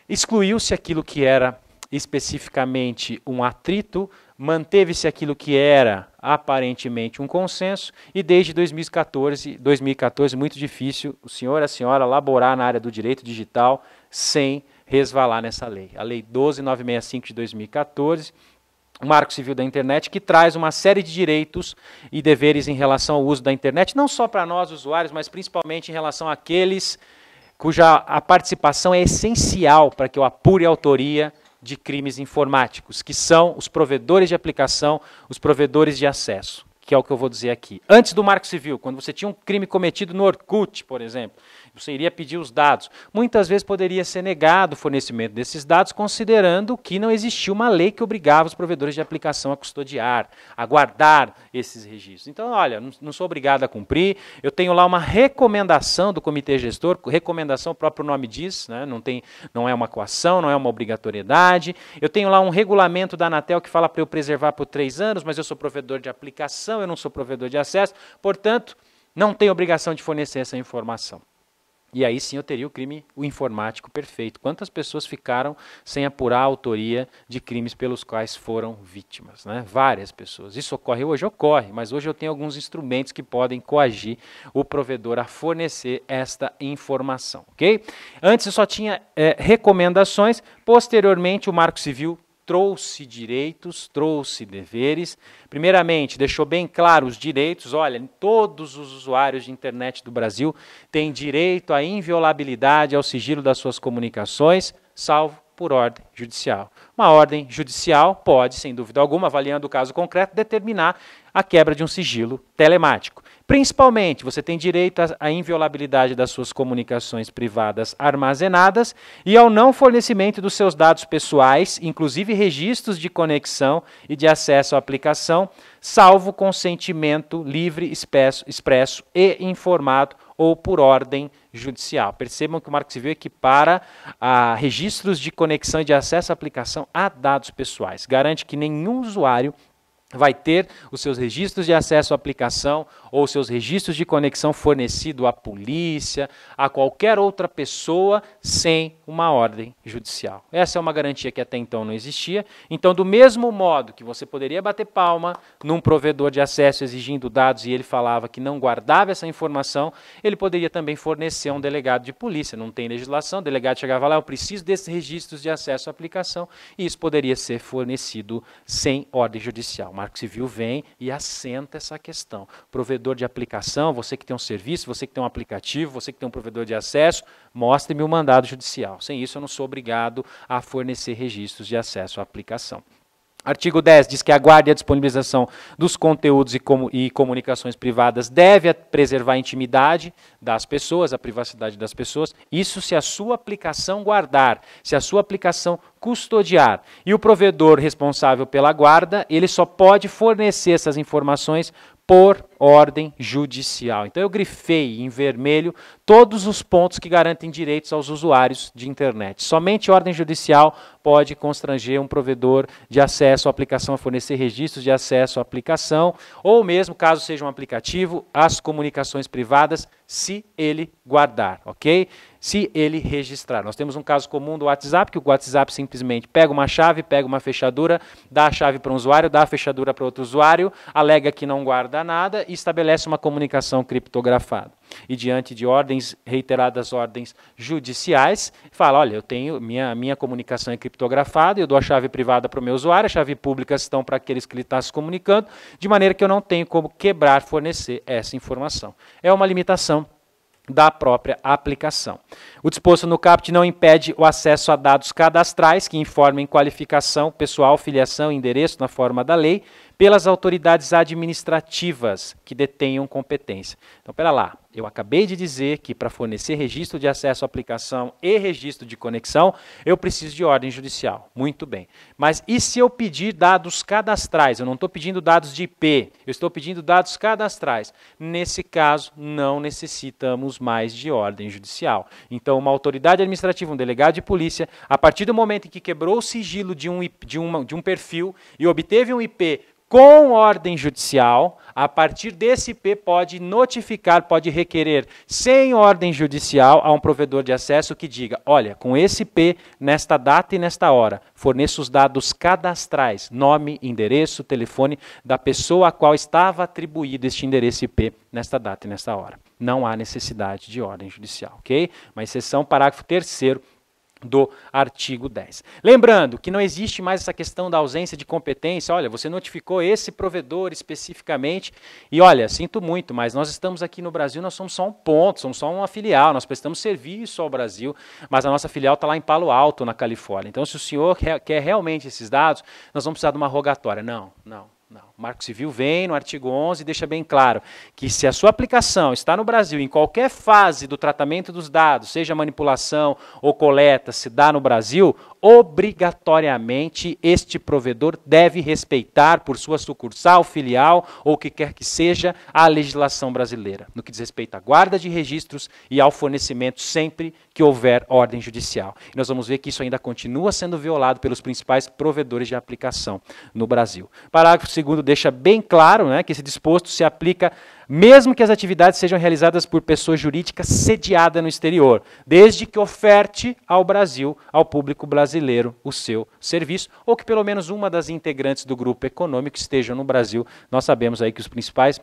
Excluiu-se aquilo que era especificamente um atrito, manteve-se aquilo que era aparentemente um consenso, e desde 2014, 2014 muito difícil o senhor e a senhora laborar na área do direito digital sem resvalar nessa lei. A Lei 12965 de 2014, o Marco Civil da Internet, que traz uma série de direitos e deveres em relação ao uso da internet, não só para nós usuários, mas principalmente em relação àqueles cuja a participação é essencial para que eu apure a autoria de crimes informáticos, que são os provedores de aplicação, os provedores de acesso, que é o que eu vou dizer aqui. Antes do Marco Civil, quando você tinha um crime cometido no Orkut, por exemplo, você iria pedir os dados. Muitas vezes poderia ser negado o fornecimento desses dados, considerando que não existia uma lei que obrigava os provedores de aplicação a custodiar, a guardar esses registros. Então, olha, não, sou obrigado a cumprir, eu tenho lá uma recomendação do comitê gestor, recomendação, o próprio nome diz, né, não, tem, não é uma coação, não é uma obrigatoriedade. Eu tenho lá um regulamento da Anatel que fala para eu preservar por três anos, mas eu sou provedor de aplicação, eu não sou provedor de acesso, portanto, não tem obrigação de fornecer essa informação. E aí sim eu teria o crime o informático perfeito. Quantas pessoas ficaram sem apurar a autoria de crimes pelos quais foram vítimas? Né? Várias pessoas. Isso ocorre hoje? Ocorre, mas hoje eu tenho alguns instrumentos que podem coagir o provedor a fornecer esta informação. ok? Antes eu só tinha é, recomendações, posteriormente o Marco Civil trouxe direitos, trouxe deveres. Primeiramente, deixou bem claro os direitos. Olha, todos os usuários de internet do Brasil têm direito à inviolabilidade, ao sigilo das suas comunicações, salvo por ordem judicial. Uma ordem judicial pode, sem dúvida alguma, avaliando o caso concreto, determinar a quebra de um sigilo telemático. Principalmente, você tem direito à inviolabilidade das suas comunicações privadas armazenadas e ao não fornecimento dos seus dados pessoais, inclusive registros de conexão e de acesso à aplicação, salvo consentimento livre, expresso, expresso e informado ou por ordem judicial. Percebam que o Marco Civil equipara a ah, registros de conexão e de acesso à aplicação a dados pessoais. Garante que nenhum usuário vai ter os seus registros de acesso à aplicação ou seus registros de conexão fornecido à polícia, a qualquer outra pessoa sem uma ordem judicial. Essa é uma garantia que até então não existia. Então, do mesmo modo que você poderia bater palma num provedor de acesso exigindo dados e ele falava que não guardava essa informação, ele poderia também fornecer a um delegado de polícia. Não tem legislação, o delegado chegava lá, eu preciso desses registros de acesso à aplicação, e isso poderia ser fornecido sem ordem judicial. Uma Marco Civil vem e assenta essa questão. Provedor de aplicação, você que tem um serviço, você que tem um aplicativo, você que tem um provedor de acesso, mostre-me o mandado judicial. Sem isso, eu não sou obrigado a fornecer registros de acesso à aplicação. Artigo 10 diz que a guarda e a disponibilização dos conteúdos e, com, e comunicações privadas deve preservar a intimidade das pessoas, a privacidade das pessoas, isso se a sua aplicação guardar, se a sua aplicação custodiar. E o provedor responsável pela guarda, ele só pode fornecer essas informações por ordem judicial. Então eu grifei em vermelho todos os pontos que garantem direitos aos usuários de internet. Somente ordem judicial pode constranger um provedor de acesso à aplicação a fornecer registros de acesso à aplicação, ou mesmo, caso seja um aplicativo, as comunicações privadas, se ele guardar, ok? Se ele registrar. Nós temos um caso comum do WhatsApp, que o WhatsApp simplesmente pega uma chave, pega uma fechadura, dá a chave para um usuário, dá a fechadura para outro usuário, alega que não guarda nada e estabelece uma comunicação criptografada e diante de ordens, reiteradas ordens judiciais, fala: olha, eu tenho, minha, minha comunicação é criptografada, eu dou a chave privada para o meu usuário, a chave pública estão para aqueles que ele está se comunicando, de maneira que eu não tenho como quebrar, fornecer essa informação. É uma limitação da própria aplicação. O disposto no CAPT não impede o acesso a dados cadastrais que informem qualificação pessoal, filiação endereço na forma da lei, pelas autoridades administrativas que detenham competência. Então, espera lá, eu acabei de dizer que para fornecer registro de acesso à aplicação e registro de conexão, eu preciso de ordem judicial. Muito bem. Mas e se eu pedir dados cadastrais? Eu não estou pedindo dados de IP, eu estou pedindo dados cadastrais. Nesse caso, não necessitamos mais de ordem judicial. Então, uma autoridade administrativa, um delegado de polícia, a partir do momento em que quebrou o sigilo de um, de uma, de um perfil e obteve um IP com ordem judicial, a partir desse IP pode notificar, pode requerer, sem ordem judicial, a um provedor de acesso que diga: olha, com esse IP, nesta data e nesta hora, forneça os dados cadastrais, nome, endereço, telefone da pessoa a qual estava atribuído este endereço IP nesta data e nesta hora. Não há necessidade de ordem judicial, ok? Uma exceção, parágrafo 3 do artigo 10. Lembrando que não existe mais essa questão da ausência de competência, olha, você notificou esse provedor especificamente e olha, sinto muito, mas nós estamos aqui no Brasil, nós somos só um ponto, somos só uma filial, nós prestamos serviço ao Brasil, mas a nossa filial está lá em Palo Alto, na Califórnia. Então, se o senhor quer realmente esses dados, nós vamos precisar de uma rogatória. Não, não, não. O Marco Civil vem no artigo 11 e deixa bem claro que se a sua aplicação está no Brasil, em qualquer fase do tratamento dos dados, seja manipulação ou coleta, se dá no Brasil, obrigatoriamente este provedor deve respeitar por sua sucursal, filial ou o que quer que seja a legislação brasileira, no que diz respeito à guarda de registros e ao fornecimento sempre que houver ordem judicial. E nós vamos ver que isso ainda continua sendo violado pelos principais provedores de aplicação no Brasil. Parágrafo 2 deixa bem claro né, que esse disposto se aplica mesmo que as atividades sejam realizadas por pessoa jurídica sediada no exterior, desde que oferte ao Brasil, ao público brasileiro, o seu serviço, ou que pelo menos uma das integrantes do grupo econômico esteja no Brasil. Nós sabemos aí que os principais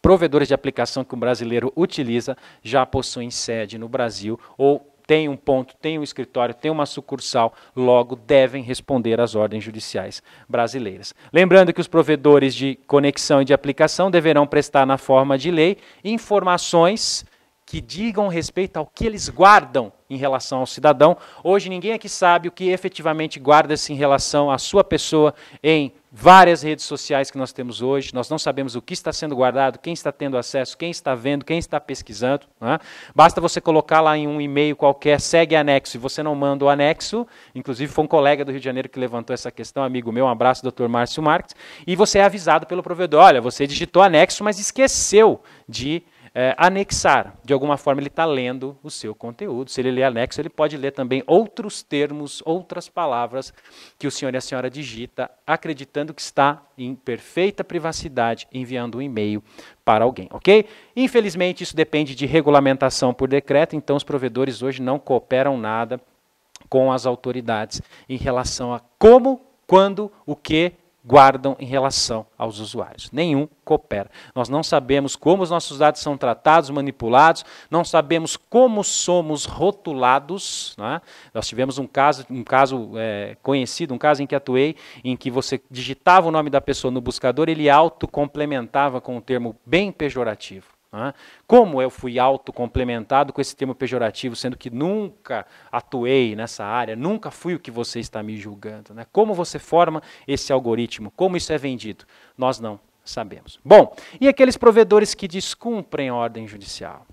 provedores de aplicação que o um brasileiro utiliza já possuem sede no Brasil ou tem um ponto, tem um escritório, tem uma sucursal, logo devem responder às ordens judiciais brasileiras. Lembrando que os provedores de conexão e de aplicação deverão prestar, na forma de lei, informações que digam respeito ao que eles guardam em relação ao cidadão. Hoje ninguém aqui sabe o que efetivamente guarda-se em relação à sua pessoa em várias redes sociais que nós temos hoje, nós não sabemos o que está sendo guardado, quem está tendo acesso, quem está vendo, quem está pesquisando. Né? Basta você colocar lá em um e-mail qualquer, segue anexo, e você não manda o anexo, inclusive foi um colega do Rio de Janeiro que levantou essa questão, amigo meu, um abraço, doutor Márcio Marques, e você é avisado pelo provedor, olha, você digitou anexo, mas esqueceu de é, anexar. De alguma forma, ele está lendo o seu conteúdo. Se ele lê anexo, ele pode ler também outros termos, outras palavras que o senhor e a senhora digita, acreditando que está em perfeita privacidade enviando um e-mail para alguém, ok? Infelizmente, isso depende de regulamentação por decreto, então os provedores hoje não cooperam nada com as autoridades em relação a como, quando, o que guardam em relação aos usuários. Nenhum coopera. Nós não sabemos como os nossos dados são tratados, manipulados, não sabemos como somos rotulados. Né? Nós tivemos um caso, um caso é, conhecido, um caso em que atuei, em que você digitava o nome da pessoa no buscador, ele autocomplementava com um termo bem pejorativo. Como eu fui autocomplementado com esse termo pejorativo, sendo que nunca atuei nessa área, nunca fui o que você está me julgando? Né? Como você forma esse algoritmo? Como isso é vendido? Nós não sabemos. Bom, e aqueles provedores que descumprem a ordem judicial?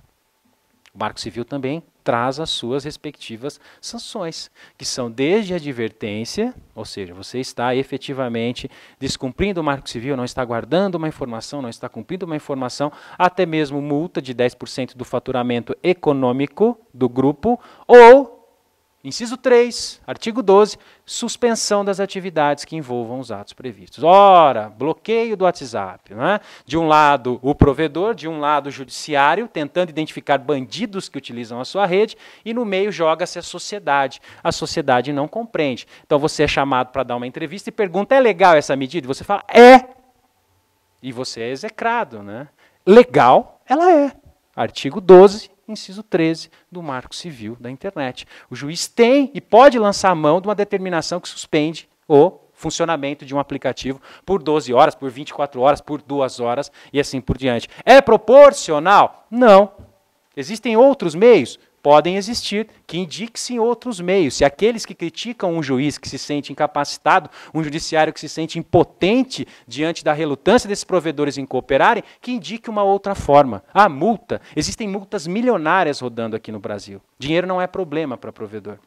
O Marco Civil também traz as suas respectivas sanções, que são desde a advertência, ou seja, você está efetivamente descumprindo o Marco Civil, não está guardando uma informação, não está cumprindo uma informação, até mesmo multa de 10% do faturamento econômico do grupo, ou Inciso 3, artigo 12, suspensão das atividades que envolvam os atos previstos. Ora, bloqueio do WhatsApp. Né? De um lado, o provedor, de um lado, o judiciário, tentando identificar bandidos que utilizam a sua rede, e no meio joga-se a sociedade. A sociedade não compreende. Então você é chamado para dar uma entrevista e pergunta: é legal essa medida? E você fala: é. E você é execrado. Né? Legal, ela é. Artigo 12, inciso 13 do Marco Civil da Internet. O juiz tem e pode lançar a mão de uma determinação que suspende o funcionamento de um aplicativo por 12 horas, por 24 horas, por 2 horas e assim por diante. É proporcional? Não. Existem outros meios? podem existir, que indique-se outros meios. Se aqueles que criticam um juiz que se sente incapacitado, um judiciário que se sente impotente diante da relutância desses provedores em cooperarem, que indique uma outra forma. A multa. Existem multas milionárias rodando aqui no Brasil. Dinheiro não é problema para provedor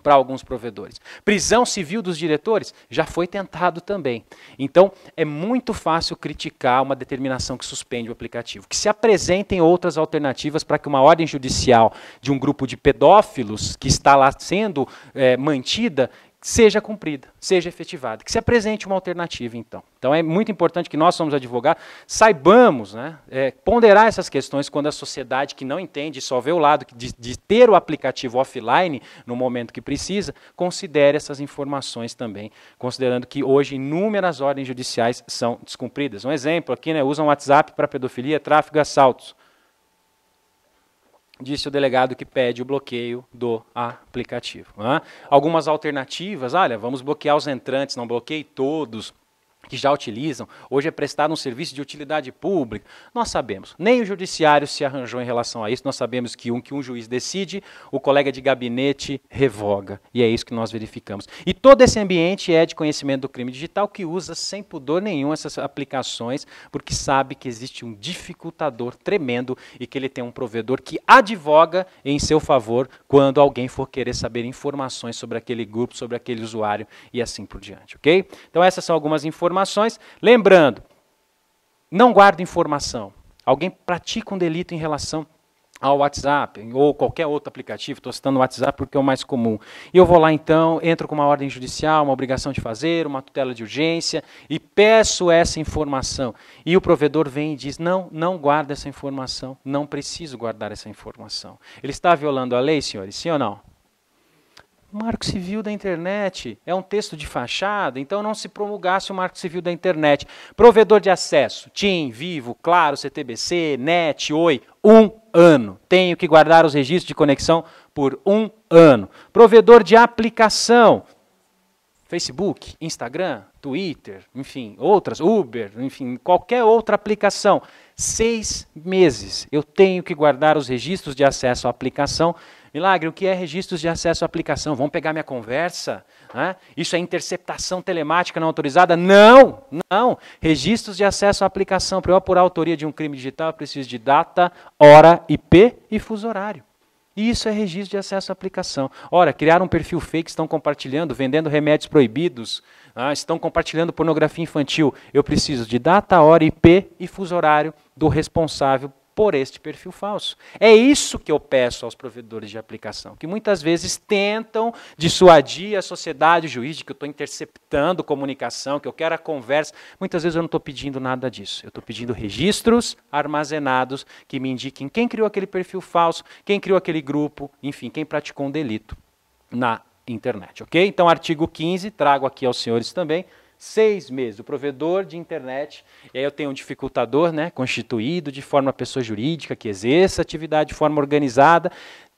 para alguns provedores. Prisão civil dos diretores já foi tentado também. Então, é muito fácil criticar uma determinação que suspende o aplicativo. Que se apresentem outras alternativas para que uma ordem judicial de um grupo de pedófilos que está lá sendo é, mantida seja cumprida, seja efetivada, que se apresente uma alternativa, então. Então é muito importante que nós, somos advogados, saibamos né, é, ponderar essas questões quando a sociedade que não entende só vê o lado de, de ter o aplicativo offline no momento que precisa, considere essas informações também, considerando que hoje inúmeras ordens judiciais são descumpridas. Um exemplo aqui, né, usam WhatsApp para pedofilia, tráfico e assaltos disse o delegado que pede o bloqueio do aplicativo. Né? Algumas alternativas, olha, vamos bloquear os entrantes, não bloqueie todos, que já utilizam, hoje é prestado um serviço de utilidade pública. Nós sabemos, nem o judiciário se arranjou em relação a isso, nós sabemos que um que um juiz decide, o colega de gabinete revoga. E é isso que nós verificamos. E todo esse ambiente é de conhecimento do crime digital que usa sem pudor nenhum essas aplicações, porque sabe que existe um dificultador tremendo e que ele tem um provedor que advoga em seu favor quando alguém for querer saber informações sobre aquele grupo, sobre aquele usuário e assim por diante, ok? Então essas são algumas informações informações. Lembrando, não guarda informação. Alguém pratica um delito em relação ao WhatsApp ou qualquer outro aplicativo, estou citando o WhatsApp porque é o mais comum. E eu vou lá então, entro com uma ordem judicial, uma obrigação de fazer, uma tutela de urgência e peço essa informação. E o provedor vem e diz: não, não guarda essa informação, não preciso guardar essa informação. Ele está violando a lei, senhores, sim ou não? Marco Civil da Internet é um texto de fachada, então não se promulgasse o Marco Civil da Internet. Provedor de acesso, TIM, Vivo, Claro, CTBC, NET, Oi, um ano. Tenho que guardar os registros de conexão por um ano. Provedor de aplicação, Facebook, Instagram, Twitter, enfim, outras, Uber, enfim, qualquer outra aplicação. Seis meses eu tenho que guardar os registros de acesso à aplicação Milagre, o que é registros de acesso à aplicação? Vão pegar minha conversa? Né? Isso é interceptação telemática não autorizada? Não, não. Registros de acesso à aplicação. Para eu apurar a autoria de um crime digital, eu preciso de data, hora, IP e fuso horário. E isso é registro de acesso à aplicação. Ora, criaram um perfil fake, estão compartilhando, vendendo remédios proibidos, ah, estão compartilhando pornografia infantil. Eu preciso de data, hora, IP e fuso horário do responsável por este perfil falso. É isso que eu peço aos provedores de aplicação, que muitas vezes tentam dissuadir a sociedade, o juiz, de que eu estou interceptando comunicação, que eu quero a conversa. Muitas vezes eu não estou pedindo nada disso. Eu estou pedindo registros armazenados que me indiquem quem criou aquele perfil falso, quem criou aquele grupo, enfim, quem praticou um delito na internet, ok? Então, artigo 15, trago aqui aos senhores também Seis meses, o provedor de internet, e aí eu tenho um dificultador né, constituído de forma pessoa jurídica que exerça atividade de forma organizada,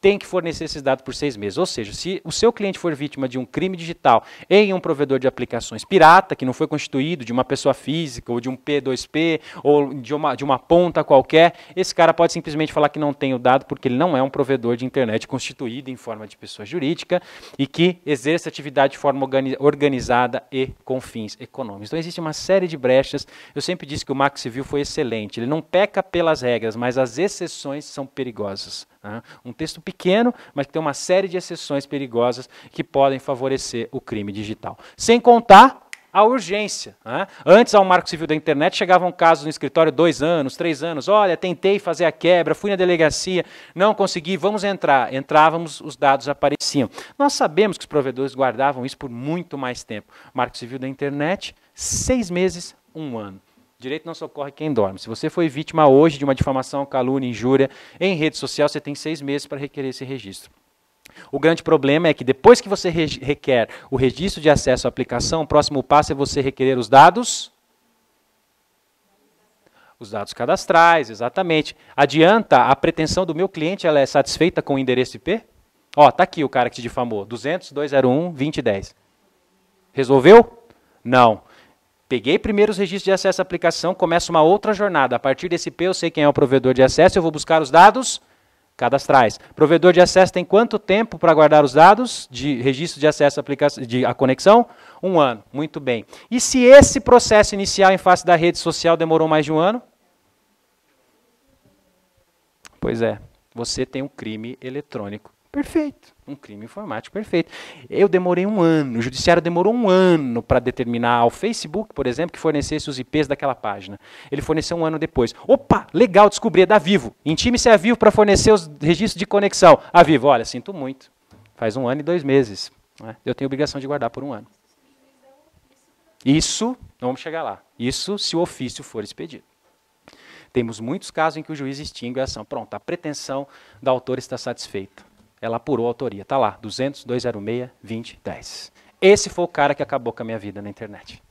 tem que fornecer esses dados por seis meses. Ou seja, se o seu cliente for vítima de um crime digital em um provedor de aplicações pirata, que não foi constituído de uma pessoa física, ou de um P2P, ou de uma, de uma ponta qualquer, esse cara pode simplesmente falar que não tem o dado porque ele não é um provedor de internet constituído em forma de pessoa jurídica e que exerce atividade de forma organizada e com fins econômicos. Então existe uma série de brechas. Eu sempre disse que o Max Civil foi excelente. Ele não peca pelas regras, mas as exceções são perigosas. Um texto pequeno, mas que tem uma série de exceções perigosas que podem favorecer o crime digital. Sem contar a urgência. Né? Antes, ao Marco Civil da Internet, chegavam casos no escritório dois anos, três anos. Olha, tentei fazer a quebra, fui na delegacia, não consegui, vamos entrar. Entrávamos, os dados apareciam. Nós sabemos que os provedores guardavam isso por muito mais tempo. Marco Civil da Internet, seis meses, um ano. Direito não socorre quem dorme. Se você foi vítima hoje de uma difamação, calúnia, injúria em rede social, você tem seis meses para requerer esse registro. O grande problema é que depois que você requer o registro de acesso à aplicação, o próximo passo é você requerer os dados. Os dados cadastrais, exatamente. Adianta a pretensão do meu cliente, ela é satisfeita com o endereço IP? Ó, tá aqui o cara que te difamou, 200 201 2010. Resolveu? Não. Peguei primeiro os registros de acesso à aplicação, começa uma outra jornada. A partir desse P, eu sei quem é o provedor de acesso, eu vou buscar os dados cadastrais. Provedor de acesso tem quanto tempo para guardar os dados de registro de acesso à aplicação, de, a conexão? Um ano. Muito bem. E se esse processo inicial em face da rede social demorou mais de um ano? Pois é, você tem um crime eletrônico. Perfeito. Um crime informático perfeito. Eu demorei um ano, o judiciário demorou um ano para determinar ao Facebook, por exemplo, que fornecesse os IPs daquela página. Ele forneceu um ano depois. Opa, legal, descobri, é da Vivo. Intime-se a Vivo para fornecer os registros de conexão. A Vivo, olha, sinto muito. Faz um ano e dois meses. Né? Eu tenho obrigação de guardar por um ano. Isso, não vamos chegar lá. Isso se o ofício for expedido. Temos muitos casos em que o juiz extingue a ação. Pronto, a pretensão da autora está satisfeita ela apurou a autoria. Tá lá, 200 206 2010. Esse foi o cara que acabou com a minha vida na internet.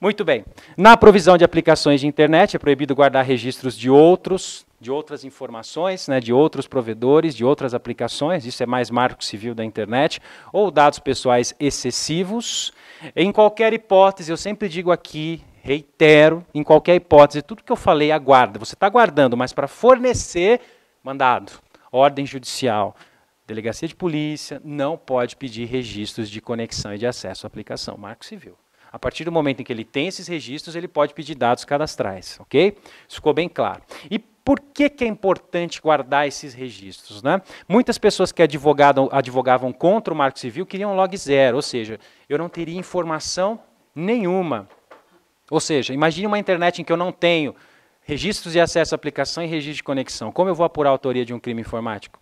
Muito bem. Na provisão de aplicações de internet é proibido guardar registros de outros, de outras informações, né, de outros provedores, de outras aplicações. Isso é mais marco civil da internet ou dados pessoais excessivos. Em qualquer hipótese, eu sempre digo aqui, reitero, em qualquer hipótese, tudo que eu falei aguarda. Você está guardando, mas para fornecer mandado ordem judicial, delegacia de polícia, não pode pedir registros de conexão e de acesso à aplicação, marco civil. A partir do momento em que ele tem esses registros, ele pode pedir dados cadastrais, ok? Isso ficou bem claro. E por que, que é importante guardar esses registros? Né? Muitas pessoas que advogavam, advogavam contra o Marco Civil queriam log zero, ou seja, eu não teria informação nenhuma. Ou seja, imagine uma internet em que eu não tenho Registros de acesso à aplicação e registro de conexão. Como eu vou apurar a autoria de um crime informático?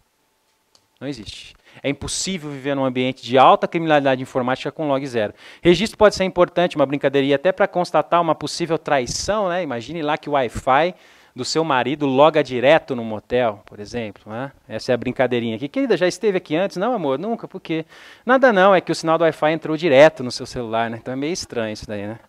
Não existe. É impossível viver num ambiente de alta criminalidade informática com log zero. Registro pode ser importante, uma brincadeirinha, até para constatar uma possível traição. Né? Imagine lá que o Wi-Fi do seu marido loga direto no motel, por exemplo. Né? Essa é a brincadeirinha aqui. Querida, já esteve aqui antes? Não, amor, nunca, por quê? Nada não, é que o sinal do Wi-Fi entrou direto no seu celular, né? Então é meio estranho isso daí, né?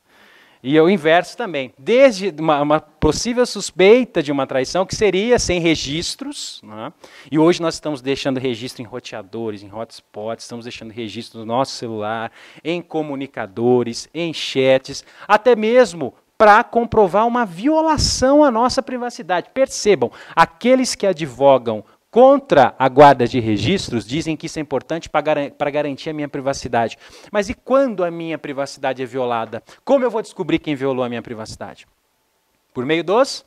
E o inverso também. Desde uma, uma, possível suspeita de uma traição, que seria sem registros, né? e hoje nós estamos deixando registro em roteadores, em hotspots, estamos deixando registro no nosso celular, em comunicadores, em chats, até mesmo para comprovar uma violação à nossa privacidade. Percebam, aqueles que advogam contra a guarda de registros dizem que isso é importante para garantir a minha privacidade. Mas e quando a minha privacidade é violada? Como eu vou descobrir quem violou a minha privacidade? Por meio dos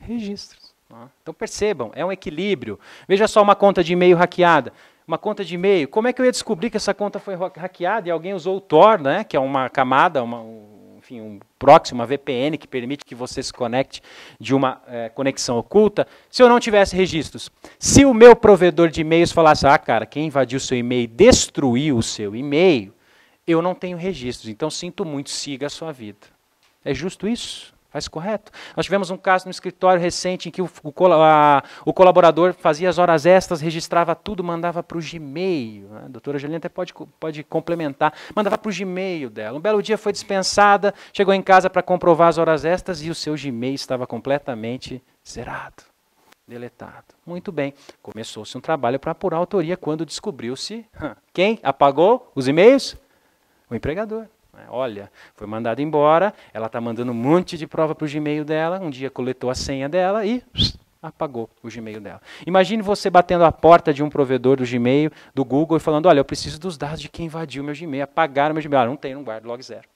registros. Então percebam, é um equilíbrio. Veja só uma conta de e-mail hackeada. Uma conta de e-mail, como é que eu ia descobrir que essa conta foi hackeada e alguém usou o Tor, né, que é uma camada, uma, enfim, um proxy, uma VPN que permite que você se conecte de uma é, conexão oculta, se eu não tivesse registros, se o meu provedor de e-mails falasse, ah, cara, quem invadiu seu e-mail destruiu o seu e-mail, eu não tenho registros, então sinto muito, siga a sua vida. É justo isso? Faz correto? Nós tivemos um caso no escritório recente em que o, o, a, o colaborador fazia as horas extras, registrava tudo, mandava para o Gmail. Né? A doutora Juliana até pode, pode complementar. Mandava para o Gmail dela. Um belo dia foi dispensada, chegou em casa para comprovar as horas extras e o seu Gmail estava completamente zerado, deletado. Muito bem. Começou-se um trabalho para apurar a autoria quando descobriu-se. Quem apagou os e-mails? O empregador. Né? Olha, foi mandada embora, ela está mandando um monte de prova para o Gmail dela, um dia coletou a senha dela e apagou o Gmail dela. Imagine você batendo a porta de um provedor do Gmail, do Google, e falando, olha, eu preciso dos dados de quem invadiu meu Gmail, apagaram meu Gmail. Ah, não tem, não guardo, log zero.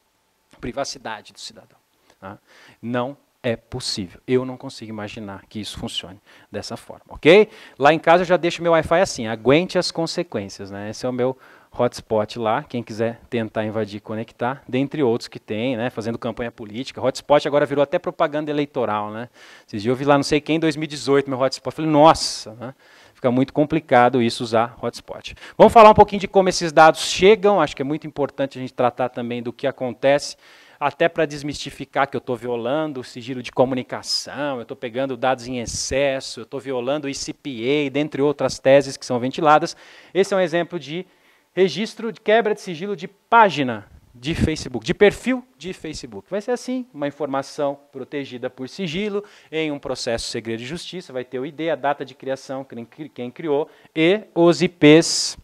Privacidade do cidadão. Tá? não é possível. Eu não consigo imaginar que isso funcione dessa forma, ok? Lá em casa eu já deixo meu Wi-Fi assim, aguente as consequências, né? Esse é o meu hotspot lá, quem quiser tentar invadir, conectar, dentre outros que tem, né, fazendo campanha política. Hotspot agora virou até propaganda eleitoral, né? Vocês dias eu vi lá não sei quem em 2018 meu hotspot, falei, nossa, né? Fica muito complicado isso usar hotspot. Vamos falar um pouquinho de como esses dados chegam, acho que é muito importante a gente tratar também do que acontece até para desmistificar que eu estou violando o sigilo de comunicação, eu estou pegando dados em excesso, eu estou violando o ICPA, dentre outras teses que são ventiladas. Esse é um exemplo de registro de quebra de sigilo de página de Facebook, de perfil de Facebook. Vai ser assim, uma informação protegida por sigilo em um processo segredo de justiça, vai ter o ID, a data de criação, quem criou e os IPs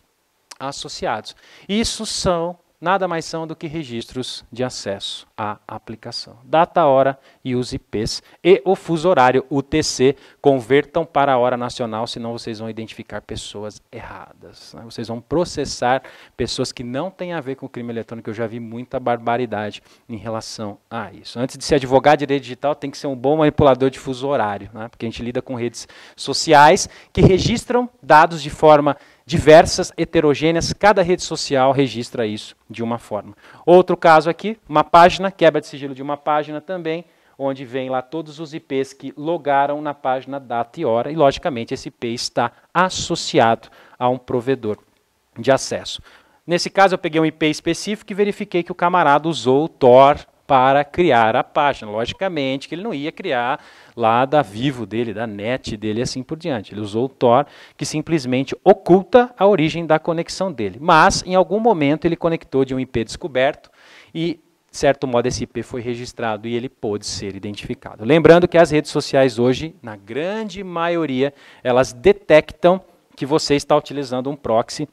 associados. Isso são nada mais são do que registros de acesso à aplicação. Data, hora e os IPs e o fuso horário UTC convertam para a hora nacional, senão vocês vão identificar pessoas erradas. Né? Vocês vão processar pessoas que não têm a ver com o crime eletrônico. Eu já vi muita barbaridade em relação a isso. Antes de se advogar de direito digital, tem que ser um bom manipulador de fuso horário, né? porque a gente lida com redes sociais que registram dados de forma diversas, heterogêneas, cada rede social registra isso de uma forma. Outro caso aqui, uma página, quebra de sigilo de uma página também, onde vem lá todos os IPs que logaram na página data e hora, e logicamente esse IP está associado a um provedor de acesso. Nesse caso eu peguei um IP específico e verifiquei que o camarada usou o Tor para criar a página. Logicamente que ele não ia criar lá da Vivo dele, da NET dele e assim por diante. Ele usou o Tor, que simplesmente oculta a origem da conexão dele. Mas, em algum momento, ele conectou de um IP descoberto e de certo modo, esse IP foi registrado e ele pôde ser identificado. Lembrando que as redes sociais hoje, na grande maioria, elas detectam que você está utilizando um proxy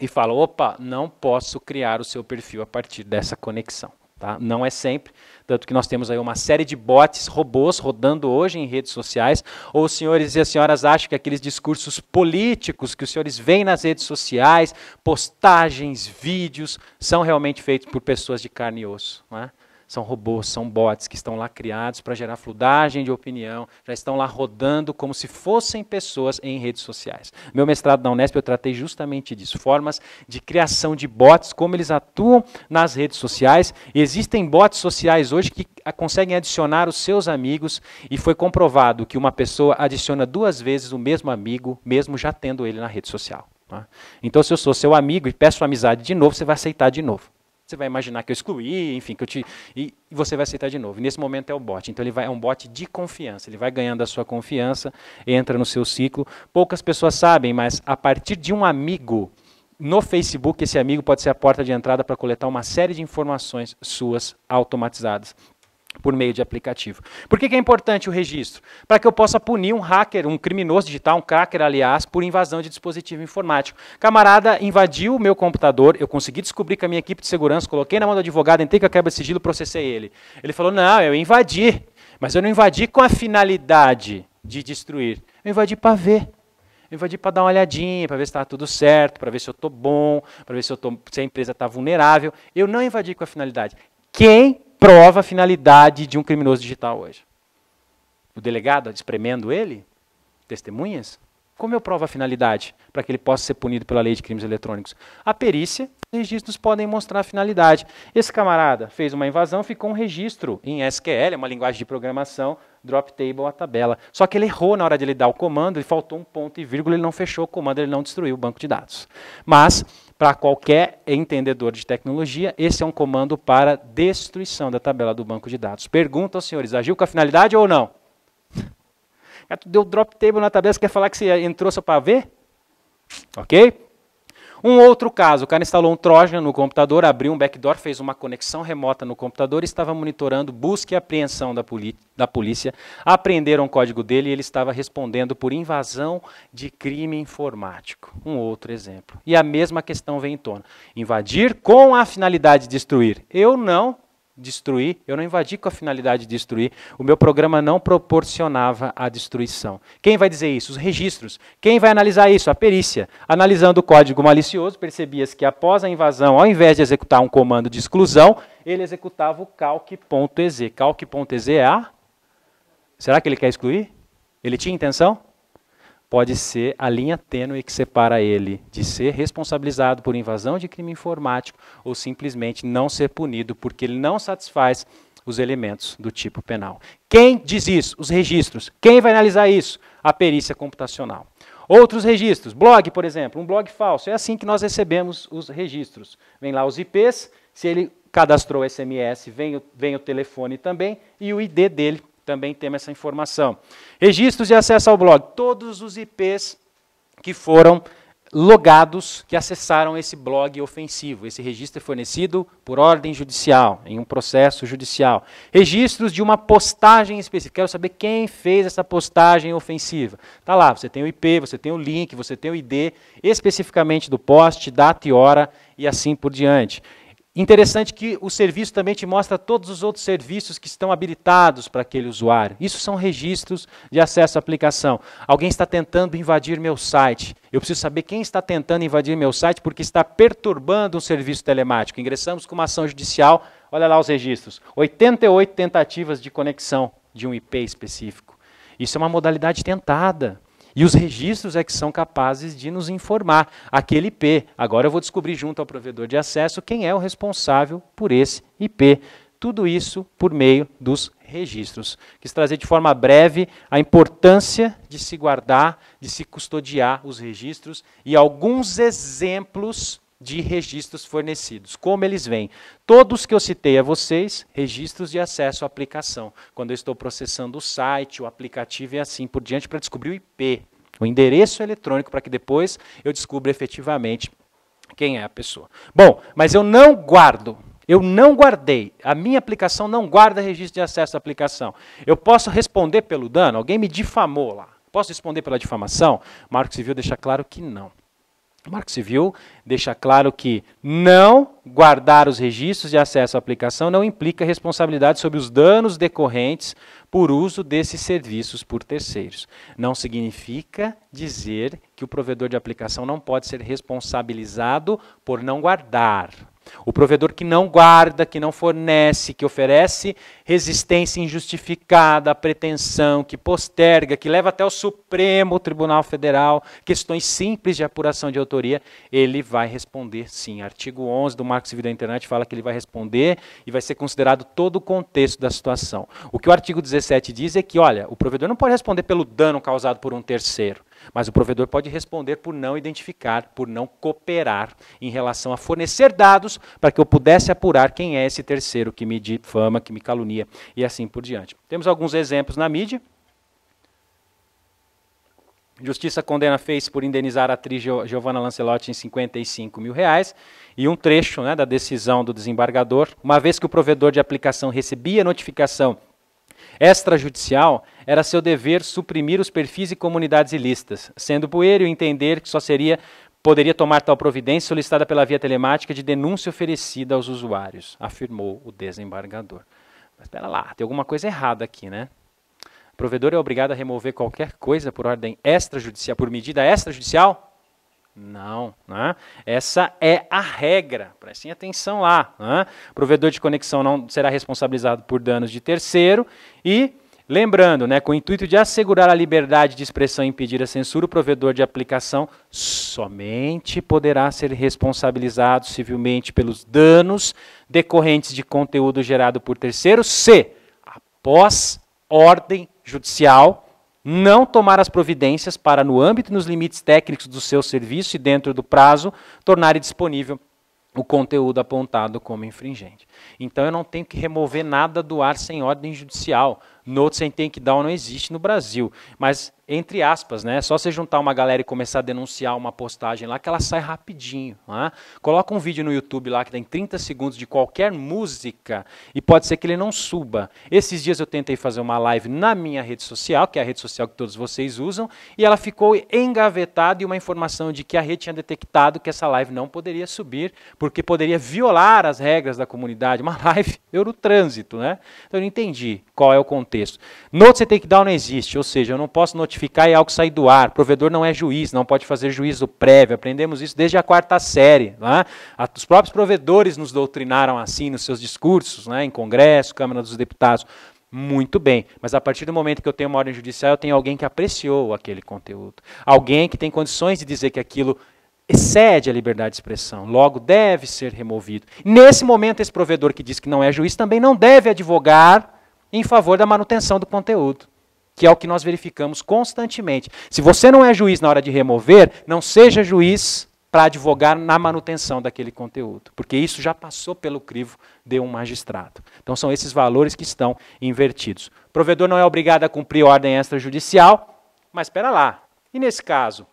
e falam: opa, não posso criar o seu perfil a partir dessa conexão. Tá? Não é sempre, tanto que nós temos aí uma série de bots, robôs, rodando hoje em redes sociais, ou os senhores e as senhoras acham que aqueles discursos políticos que os senhores veem nas redes sociais, postagens, vídeos, são realmente feitos por pessoas de carne e osso. Não é? são robôs, são bots que estão lá criados para gerar fludagem de opinião, já estão lá rodando como se fossem pessoas em redes sociais. Meu mestrado na Unesp eu tratei justamente disso, formas de criação de bots, como eles atuam nas redes sociais. E existem bots sociais hoje que ah, conseguem adicionar os seus amigos e foi comprovado que uma pessoa adiciona duas vezes o mesmo amigo, mesmo já tendo ele na rede social. Tá? Então, se eu sou seu amigo e peço amizade de novo, você vai aceitar de novo você vai imaginar que eu excluí, enfim, que eu te. E você vai aceitar de novo. nesse momento é o bot. Então ele vai, é um bot de confiança. Ele vai ganhando a sua confiança, entra no seu ciclo. Poucas pessoas sabem, mas a partir de um amigo no Facebook, esse amigo pode ser a porta de entrada para coletar uma série de informações suas automatizadas por meio de aplicativo. Por que, que é importante o registro? Para que eu possa punir um hacker, um criminoso digital, um cracker, aliás, por invasão de dispositivo informático. Camarada invadiu o meu computador, eu consegui descobrir com a minha equipe de segurança, coloquei na mão do advogado, entrei com a quebra-sigilo, processei ele. Ele falou, não, eu invadi, mas eu não invadi com a finalidade de destruir. Eu invadi para ver. Eu invadi para dar uma olhadinha, para ver se está tudo certo, para ver se eu estou bom, para ver se, eu tô, se a empresa está vulnerável. Eu não invadi com a finalidade. Quem prova a finalidade de um criminoso digital hoje? O delegado espremendo ele? Testemunhas? Como eu provo a finalidade para que ele possa ser punido pela lei de crimes eletrônicos? A perícia, registros podem mostrar a finalidade. Esse camarada fez uma invasão, ficou um registro em SQL, é uma linguagem de programação, drop table a tabela. Só que ele errou na hora de ele dar o comando, ele faltou um ponto e vírgula, ele não fechou o comando, ele não destruiu o banco de dados. Mas para qualquer entendedor de tecnologia, esse é um comando para destruição da tabela do banco de dados. Pergunta aos senhores, agiu com a finalidade ou não? É, deu drop table na tabela, você quer falar que você entrou só para ver? Ok? Um outro caso, o cara instalou um Trojan no computador, abriu um backdoor, fez uma conexão remota no computador e estava monitorando busca e apreensão da, da polícia. Apreenderam o código dele e ele estava respondendo por invasão de crime informático. Um outro exemplo. E a mesma questão vem em torno. Invadir com a finalidade de destruir. Eu não destruir, eu não invadi com a finalidade de destruir. O meu programa não proporcionava a destruição. Quem vai dizer isso? Os registros. Quem vai analisar isso? A perícia. Analisando o código malicioso, percebia-se que após a invasão, ao invés de executar um comando de exclusão, ele executava o calc.ez. Calc.ez é a Será que ele quer excluir? Ele tinha intenção? pode ser a linha tênue que separa ele de ser responsabilizado por invasão de crime informático ou simplesmente não ser punido porque ele não satisfaz os elementos do tipo penal. Quem diz isso? Os registros. Quem vai analisar isso? A perícia computacional. Outros registros, blog, por exemplo, um blog falso. É assim que nós recebemos os registros. Vem lá os IPs, se ele cadastrou SMS, vem o, vem o telefone também e o ID dele também temos essa informação. Registros de acesso ao blog. Todos os IPs que foram logados que acessaram esse blog ofensivo. Esse registro é fornecido por ordem judicial, em um processo judicial. Registros de uma postagem específica. Quero saber quem fez essa postagem ofensiva. Está lá, você tem o IP, você tem o link, você tem o ID, especificamente do post, data e hora e assim por diante. Interessante que o serviço também te mostra todos os outros serviços que estão habilitados para aquele usuário. Isso são registros de acesso à aplicação. Alguém está tentando invadir meu site. Eu preciso saber quem está tentando invadir meu site porque está perturbando um serviço telemático. Ingressamos com uma ação judicial, olha lá os registros: 88 tentativas de conexão de um IP específico. Isso é uma modalidade tentada. E os registros é que são capazes de nos informar. Aquele IP, agora eu vou descobrir junto ao provedor de acesso quem é o responsável por esse IP. Tudo isso por meio dos registros. Quis trazer de forma breve a importância de se guardar, de se custodiar os registros e alguns exemplos de registros fornecidos. Como eles vêm? Todos que eu citei a vocês, registros de acesso à aplicação. Quando eu estou processando o site, o aplicativo e assim por diante, para descobrir o IP, o endereço eletrônico, para que depois eu descubra efetivamente quem é a pessoa. Bom, mas eu não guardo. Eu não guardei, a minha aplicação não guarda registro de acesso à aplicação. Eu posso responder pelo dano? Alguém me difamou lá. Posso responder pela difamação? Marcos Marco Civil deixa claro que não. O Marco Civil deixa claro que não guardar os registros de acesso à aplicação não implica responsabilidade sobre os danos decorrentes por uso desses serviços por terceiros. Não significa dizer que o provedor de aplicação não pode ser responsabilizado por não guardar o provedor que não guarda, que não fornece, que oferece resistência injustificada à pretensão, que posterga, que leva até o Supremo Tribunal Federal questões simples de apuração de autoria, ele vai responder sim. Artigo 11 do Marco Civil da Internet fala que ele vai responder e vai ser considerado todo o contexto da situação. O que o artigo 17 diz é que, olha, o provedor não pode responder pelo dano causado por um terceiro mas o provedor pode responder por não identificar, por não cooperar em relação a fornecer dados para que eu pudesse apurar quem é esse terceiro que me difama, que me calunia e assim por diante. Temos alguns exemplos na mídia. Justiça condena Face por indenizar a atriz Giovanna Lancelotti em 55 mil reais e um trecho né, da decisão do desembargador. Uma vez que o provedor de aplicação recebia notificação extrajudicial, era seu dever suprimir os perfis e comunidades ilícitas, sendo Poeiro entender que só seria poderia tomar tal providência solicitada pela via telemática de denúncia oferecida aos usuários, afirmou o desembargador. Mas espera lá, tem alguma coisa errada aqui, né? O provedor é obrigado a remover qualquer coisa por ordem extrajudicial, por medida extrajudicial? Não, né? essa é a regra, prestem atenção lá. Né? O provedor de conexão não será responsabilizado por danos de terceiro e Lembrando, né, com o intuito de assegurar a liberdade de expressão e impedir a censura, o provedor de aplicação somente poderá ser responsabilizado civilmente pelos danos decorrentes de conteúdo gerado por terceiro, se, após ordem judicial, não tomar as providências para, no âmbito e nos limites técnicos do seu serviço e dentro do prazo, tornar disponível o conteúdo apontado como infringente. Então eu não tenho que remover nada do ar sem ordem judicial. Notes sem que dar, não existe no Brasil. Mas entre aspas, né? Só você juntar uma galera e começar a denunciar uma postagem lá que ela sai rapidinho. Né? Coloca um vídeo no YouTube lá que tem 30 segundos de qualquer música e pode ser que ele não suba. Esses dias eu tentei fazer uma live na minha rede social, que é a rede social que todos vocês usam, e ela ficou engavetada e uma informação de que a rede tinha detectado que essa live não poderia subir, porque poderia violar as regras da comunidade. Uma live Eurotrânsito, né? Então eu não entendi qual é o contexto. Note você tem que dar não existe, ou seja, eu não posso notificar ficar é algo que sai do ar. O provedor não é juiz, não pode fazer juízo prévio. Aprendemos isso desde a quarta série. Né? Os próprios provedores nos doutrinaram assim nos seus discursos, né? em Congresso, Câmara dos Deputados. Muito bem, mas a partir do momento que eu tenho uma ordem judicial, eu tenho alguém que apreciou aquele conteúdo. Alguém que tem condições de dizer que aquilo excede a liberdade de expressão, logo deve ser removido. Nesse momento, esse provedor que diz que não é juiz também não deve advogar em favor da manutenção do conteúdo que é o que nós verificamos constantemente. Se você não é juiz na hora de remover, não seja juiz para advogar na manutenção daquele conteúdo, porque isso já passou pelo crivo de um magistrado. Então são esses valores que estão invertidos. O provedor não é obrigado a cumprir ordem extrajudicial, mas espera lá. E nesse caso,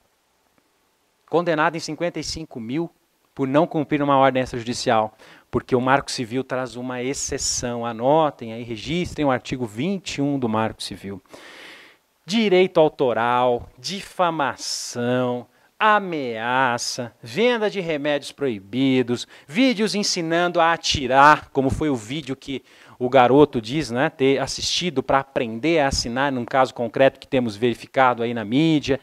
condenado em 55 mil por não cumprir uma ordem extrajudicial, porque o Marco Civil traz uma exceção. Anotem aí, registrem o artigo 21 do Marco Civil. Direito autoral, difamação, ameaça, venda de remédios proibidos, vídeos ensinando a atirar, como foi o vídeo que o garoto diz né, ter assistido para aprender a assinar, num caso concreto que temos verificado aí na mídia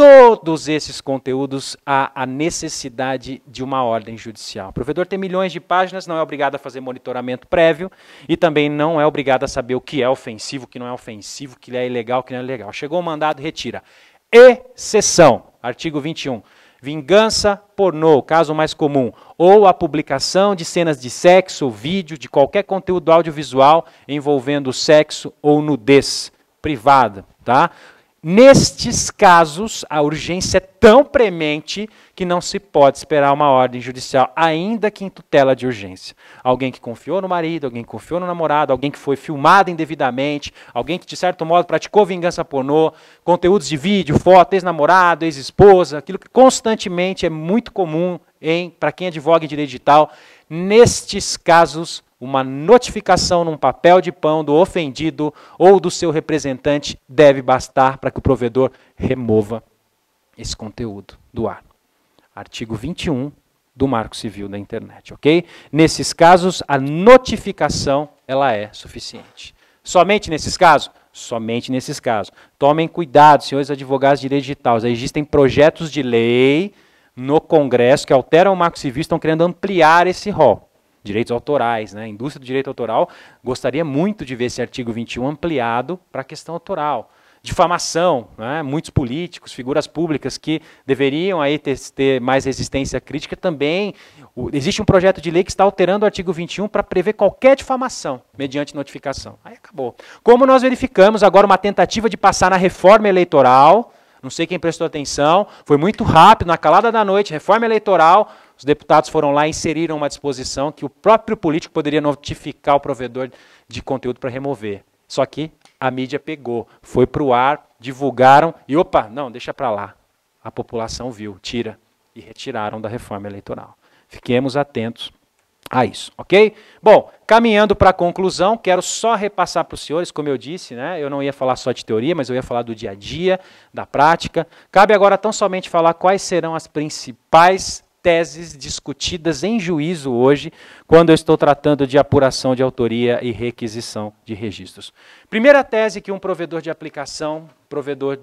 todos esses conteúdos há a necessidade de uma ordem judicial. O provedor tem milhões de páginas, não é obrigado a fazer monitoramento prévio e também não é obrigado a saber o que é ofensivo, o que não é ofensivo, o que é ilegal, o que não é ilegal. Chegou o mandado, retira. Exceção, artigo 21 vingança pornô, caso mais comum, ou a publicação de cenas de sexo, vídeo, de qualquer conteúdo audiovisual envolvendo sexo ou nudez privada, tá? Nestes casos, a urgência é tão premente que não se pode esperar uma ordem judicial, ainda que em tutela de urgência. Alguém que confiou no marido, alguém que confiou no namorado, alguém que foi filmado indevidamente, alguém que, de certo modo, praticou vingança pornô, conteúdos de vídeo, foto, ex-namorado, ex-esposa, aquilo que constantemente é muito comum para quem advoga em direito digital. Nestes casos, uma notificação num papel de pão do ofendido ou do seu representante deve bastar para que o provedor remova esse conteúdo do ar. Artigo 21 do Marco Civil da Internet, ok? Nesses casos, a notificação ela é suficiente. Somente nesses casos? Somente nesses casos. Tomem cuidado, senhores advogados de direito digital. Existem projetos de lei no Congresso que alteram o Marco Civil e estão querendo ampliar esse rol direitos autorais, né? A indústria do direito autoral gostaria muito de ver esse artigo 21 ampliado para a questão autoral. Difamação, né? muitos políticos, figuras públicas que deveriam aí ter, ter mais resistência crítica também. O, existe um projeto de lei que está alterando o artigo 21 para prever qualquer difamação mediante notificação. Aí acabou. Como nós verificamos agora uma tentativa de passar na reforma eleitoral, não sei quem prestou atenção, foi muito rápido, na calada da noite, reforma eleitoral, os deputados foram lá e inseriram uma disposição que o próprio político poderia notificar o provedor de conteúdo para remover. Só que a mídia pegou, foi para o ar, divulgaram e opa, não, deixa para lá. A população viu, tira e retiraram da reforma eleitoral. Fiquemos atentos a isso, ok? Bom, caminhando para a conclusão, quero só repassar para os senhores, como eu disse, né? Eu não ia falar só de teoria, mas eu ia falar do dia a dia, da prática. Cabe agora tão somente falar quais serão as principais teses discutidas em juízo hoje, quando eu estou tratando de apuração de autoria e requisição de registros. Primeira tese que um provedor de aplicação, provedor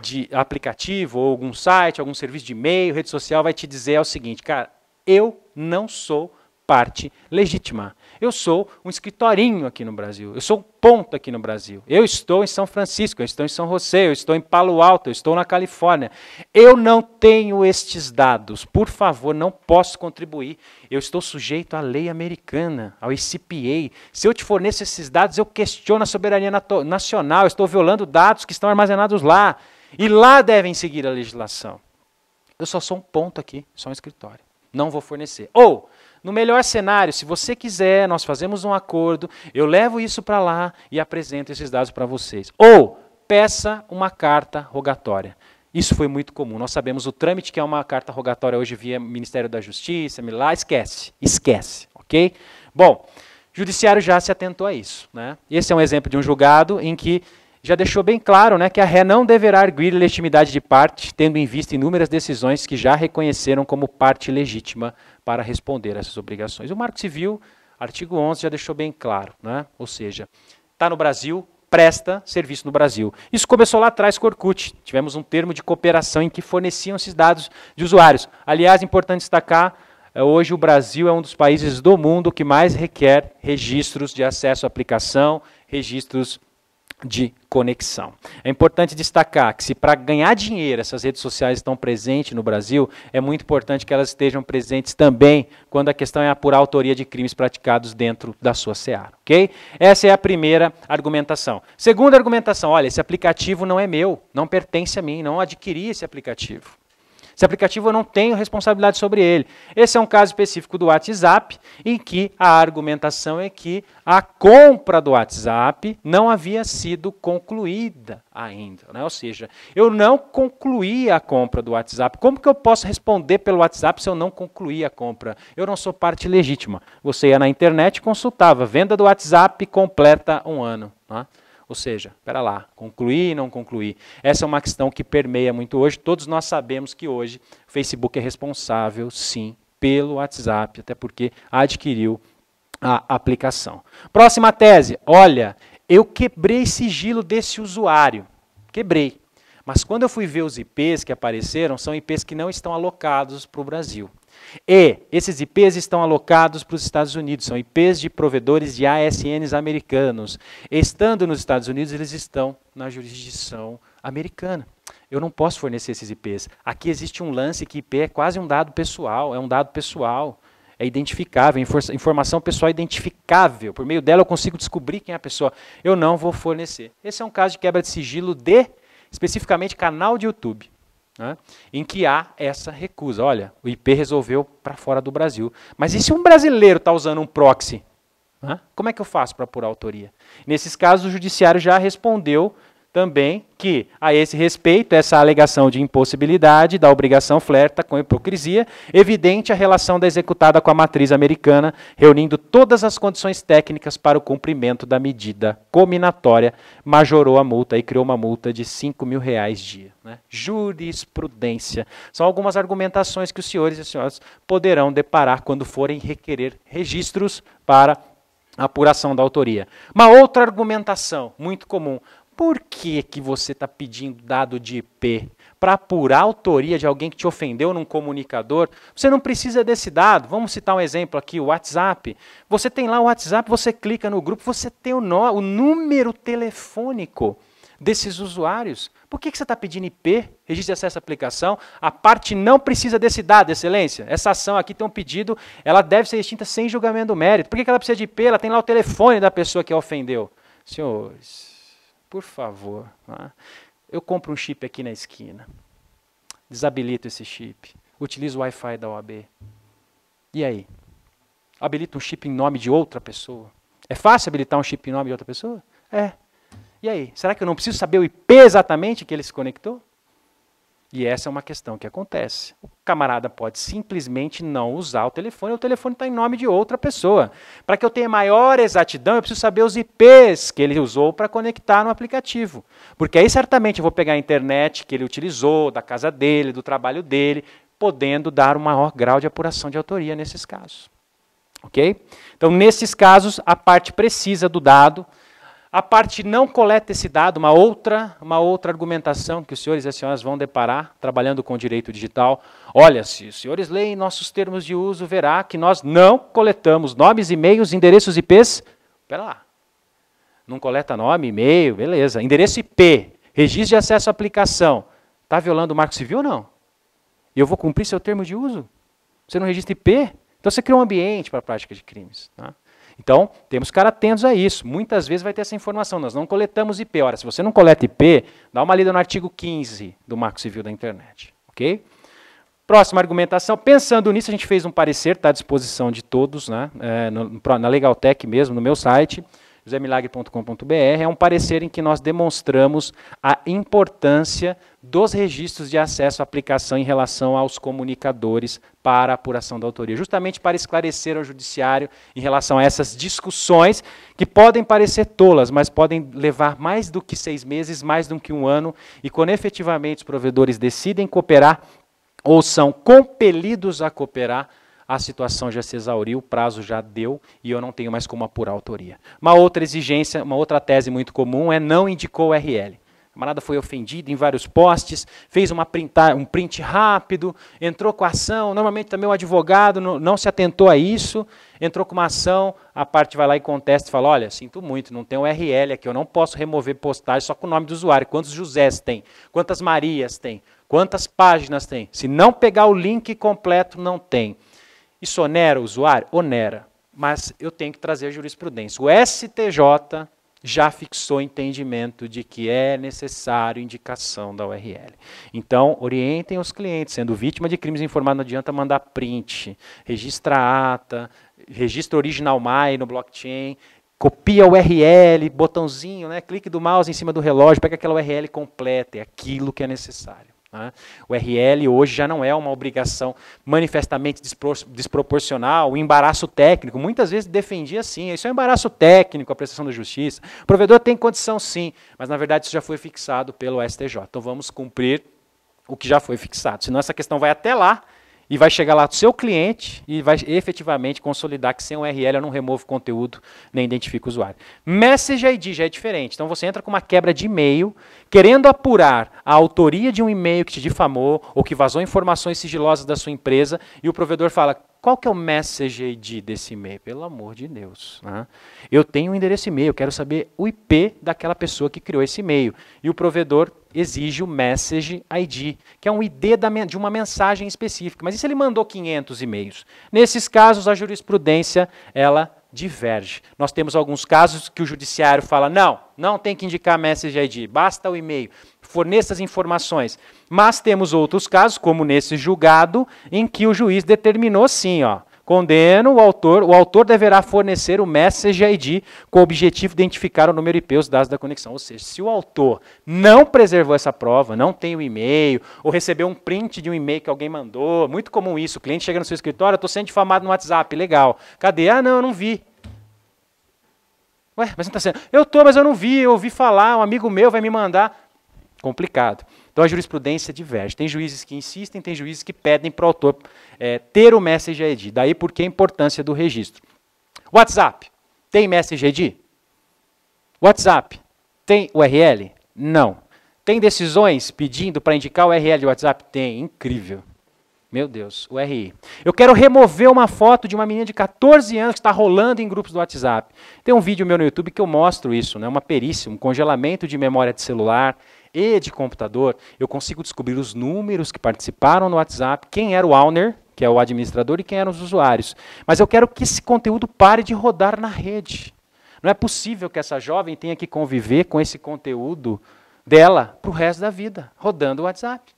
de aplicativo ou algum site, algum serviço de e-mail, rede social vai te dizer é o seguinte, cara, eu não sou parte legítima. Eu sou um escritorinho aqui no Brasil, eu sou um ponto aqui no Brasil. Eu estou em São Francisco, eu estou em São José, eu estou em Palo Alto, eu estou na Califórnia. Eu não tenho estes dados, por favor, não posso contribuir. Eu estou sujeito à lei americana, ao ICPA. Se eu te forneço esses dados, eu questiono a soberania nacional, eu estou violando dados que estão armazenados lá. E lá devem seguir a legislação. Eu só sou um ponto aqui, só um escritório. Não vou fornecer. Ou no melhor cenário, se você quiser, nós fazemos um acordo, eu levo isso para lá e apresento esses dados para vocês. Ou peça uma carta rogatória. Isso foi muito comum. Nós sabemos o trâmite que é uma carta rogatória hoje via Ministério da Justiça, lá esquece, esquece, ok? Bom, o judiciário já se atentou a isso, né? Esse é um exemplo de um julgado em que já deixou bem claro, né, que a ré não deverá arguir legitimidade de parte, tendo em vista inúmeras decisões que já reconheceram como parte legítima para responder a essas obrigações. O Marco Civil, artigo 11, já deixou bem claro, né? ou seja, está no Brasil, presta serviço no Brasil. Isso começou lá atrás com o Orkut. Tivemos um termo de cooperação em que forneciam esses dados de usuários. Aliás, é importante destacar, eh, hoje o Brasil é um dos países do mundo que mais requer registros de acesso à aplicação, registros de conexão. É importante destacar que se para ganhar dinheiro essas redes sociais estão presentes no Brasil, é muito importante que elas estejam presentes também quando a questão é apurar a autoria de crimes praticados dentro da sua seara, ok? Essa é a primeira argumentação. Segunda argumentação, olha, esse aplicativo não é meu, não pertence a mim, não adquiri esse aplicativo. Esse aplicativo eu não tenho responsabilidade sobre ele. Esse é um caso específico do WhatsApp, em que a argumentação é que a compra do WhatsApp não havia sido concluída ainda. Né? Ou seja, eu não concluí a compra do WhatsApp. Como que eu posso responder pelo WhatsApp se eu não concluí a compra? Eu não sou parte legítima. Você ia na internet e consultava. Venda do WhatsApp completa um ano. Né? Ou seja, espera lá, concluir e não concluir. Essa é uma questão que permeia muito hoje. Todos nós sabemos que hoje o Facebook é responsável, sim, pelo WhatsApp, até porque adquiriu a aplicação. Próxima tese. Olha, eu quebrei sigilo desse usuário. Quebrei. Mas quando eu fui ver os IPs que apareceram, são IPs que não estão alocados para o Brasil. E esses IPs estão alocados para os Estados Unidos, são IPs de provedores de ASNs americanos. Estando nos Estados Unidos, eles estão na jurisdição americana. Eu não posso fornecer esses IPs. Aqui existe um lance que IP é quase um dado pessoal, é um dado pessoal, é identificável, é informação pessoal identificável. Por meio dela eu consigo descobrir quem é a pessoa. Eu não vou fornecer. Esse é um caso de quebra de sigilo de, especificamente, canal de YouTube né, em que há essa recusa. Olha, o IP resolveu para fora do Brasil. Mas e se um brasileiro está usando um proxy? Né, como é que eu faço para apurar a autoria? Nesses casos, o judiciário já respondeu também que, a esse respeito, essa alegação de impossibilidade da obrigação flerta com hipocrisia, evidente a relação da executada com a matriz americana, reunindo todas as condições técnicas para o cumprimento da medida combinatória, majorou a multa e criou uma multa de 5 mil reais dia. Né? Jurisprudência. São algumas argumentações que os senhores e senhoras poderão deparar quando forem requerer registros para apuração da autoria. Uma outra argumentação muito comum. Por que, que você está pedindo dado de IP? Para apurar a autoria de alguém que te ofendeu num comunicador? Você não precisa desse dado. Vamos citar um exemplo aqui, o WhatsApp. Você tem lá o WhatsApp, você clica no grupo, você tem o, no, o número telefônico desses usuários. Por que, que você está pedindo IP, registro de acesso à aplicação? A parte não precisa desse dado, excelência. Essa ação aqui tem um pedido, ela deve ser extinta sem julgamento do mérito. Por que, que ela precisa de IP? Ela tem lá o telefone da pessoa que a ofendeu. Senhores, por favor. Eu compro um chip aqui na esquina. Desabilito esse chip. Utilizo o Wi-Fi da OAB. E aí? Habilito um chip em nome de outra pessoa. É fácil habilitar um chip em nome de outra pessoa? É. E aí? Será que eu não preciso saber o IP exatamente que ele se conectou? E essa é uma questão que acontece. O camarada pode simplesmente não usar o telefone, o telefone está em nome de outra pessoa. Para que eu tenha maior exatidão, eu preciso saber os IPs que ele usou para conectar no aplicativo. Porque aí certamente eu vou pegar a internet que ele utilizou, da casa dele, do trabalho dele, podendo dar um maior grau de apuração de autoria nesses casos. Ok? Então, nesses casos, a parte precisa do dado a parte não coleta esse dado, uma outra, uma outra argumentação que os senhores e as senhoras vão deparar trabalhando com direito digital. Olha, se os senhores leem nossos termos de uso, verá que nós não coletamos nomes, e-mails, endereços IPs. Pera lá. Não coleta nome, e-mail, beleza. Endereço IP, registro de acesso à aplicação. Está violando o Marco Civil ou não? E eu vou cumprir seu termo de uso? Você não registra IP? Então você cria um ambiente para a prática de crimes. Tá? Então, temos que ficar atentos a isso. Muitas vezes vai ter essa informação. Nós não coletamos IP. Ora, se você não coleta IP, dá uma lida no artigo 15 do Marco Civil da Internet. Ok? Próxima argumentação. Pensando nisso, a gente fez um parecer, está à disposição de todos, né? É, no, na Legaltech mesmo, no meu site josemilagre.com.br, é um parecer em que nós demonstramos a importância dos registros de acesso à aplicação em relação aos comunicadores para a apuração da autoria, justamente para esclarecer ao judiciário em relação a essas discussões que podem parecer tolas, mas podem levar mais do que seis meses, mais do que um ano, e quando efetivamente os provedores decidem cooperar ou são compelidos a cooperar, a situação já se exauriu, o prazo já deu e eu não tenho mais como apurar a autoria. Uma outra exigência, uma outra tese muito comum é não indicou o RL. A camarada foi ofendido em vários postes, fez uma printar, um print rápido, entrou com a ação. Normalmente também o advogado não, não se atentou a isso, entrou com uma ação, a parte vai lá e contesta e fala: Olha, sinto muito, não tem URL aqui, eu não posso remover postagem só com o nome do usuário. Quantos Josés tem? Quantas Marias tem? Quantas páginas tem? Se não pegar o link completo, não tem. Isso onera o usuário? Onera. Mas eu tenho que trazer a jurisprudência. O STJ já fixou entendimento de que é necessário indicação da URL. Então, orientem os clientes, sendo vítima de crimes informados, não adianta mandar print, registra a ata, registra original mai no blockchain, copia a URL, botãozinho, né, clique do mouse em cima do relógio, pega aquela URL completa, é aquilo que é necessário. Né? O RL hoje já não é uma obrigação manifestamente desproporcional, o embaraço técnico. Muitas vezes defendia assim, isso é um embaraço técnico, a prestação da justiça. O provedor tem condição sim, mas na verdade isso já foi fixado pelo STJ. Então vamos cumprir o que já foi fixado. Senão essa questão vai até lá e vai chegar lá do seu cliente e vai efetivamente consolidar que sem URL eu não removo conteúdo nem identifico o usuário. Message ID já é diferente. Então você entra com uma quebra de e-mail, querendo apurar a autoria de um e-mail que te difamou ou que vazou informações sigilosas da sua empresa e o provedor fala: qual que é o message ID desse e-mail? Pelo amor de Deus. Né? Eu tenho um endereço e-mail, quero saber o IP daquela pessoa que criou esse e-mail. E o provedor exige o message ID, que é um ID da, de uma mensagem específica. Mas e se ele mandou 500 e-mails? Nesses casos, a jurisprudência, ela diverge. Nós temos alguns casos que o judiciário fala, não, não tem que indicar message ID, basta o e-mail forneça as informações. Mas temos outros casos, como nesse julgado, em que o juiz determinou sim, ó, condeno o autor, o autor deverá fornecer o message ID com o objetivo de identificar o número IP e os dados da conexão. Ou seja, se o autor não preservou essa prova, não tem o e-mail, ou recebeu um print de um e-mail que alguém mandou, muito comum isso, o cliente chega no seu escritório, estou sendo difamado no WhatsApp, legal. Cadê? Ah, não, eu não vi. Ué, mas não está sendo. Eu estou, mas eu não vi, eu ouvi falar, um amigo meu vai me mandar complicado. Então a jurisprudência diverge. Tem juízes que insistem, tem juízes que pedem para o autor é, ter o Message ID. Daí porque a importância do registro. WhatsApp tem Message ID? WhatsApp tem URL? Não. Tem decisões pedindo para indicar o URL do WhatsApp? Tem. Incrível. Meu Deus, o RI. Eu quero remover uma foto de uma menina de 14 anos que está rolando em grupos do WhatsApp. Tem um vídeo meu no YouTube que eu mostro isso, né? uma perícia, um congelamento de memória de celular, e de computador, eu consigo descobrir os números que participaram no WhatsApp, quem era o owner, que é o administrador, e quem eram os usuários. Mas eu quero que esse conteúdo pare de rodar na rede. Não é possível que essa jovem tenha que conviver com esse conteúdo dela para o resto da vida, rodando o WhatsApp.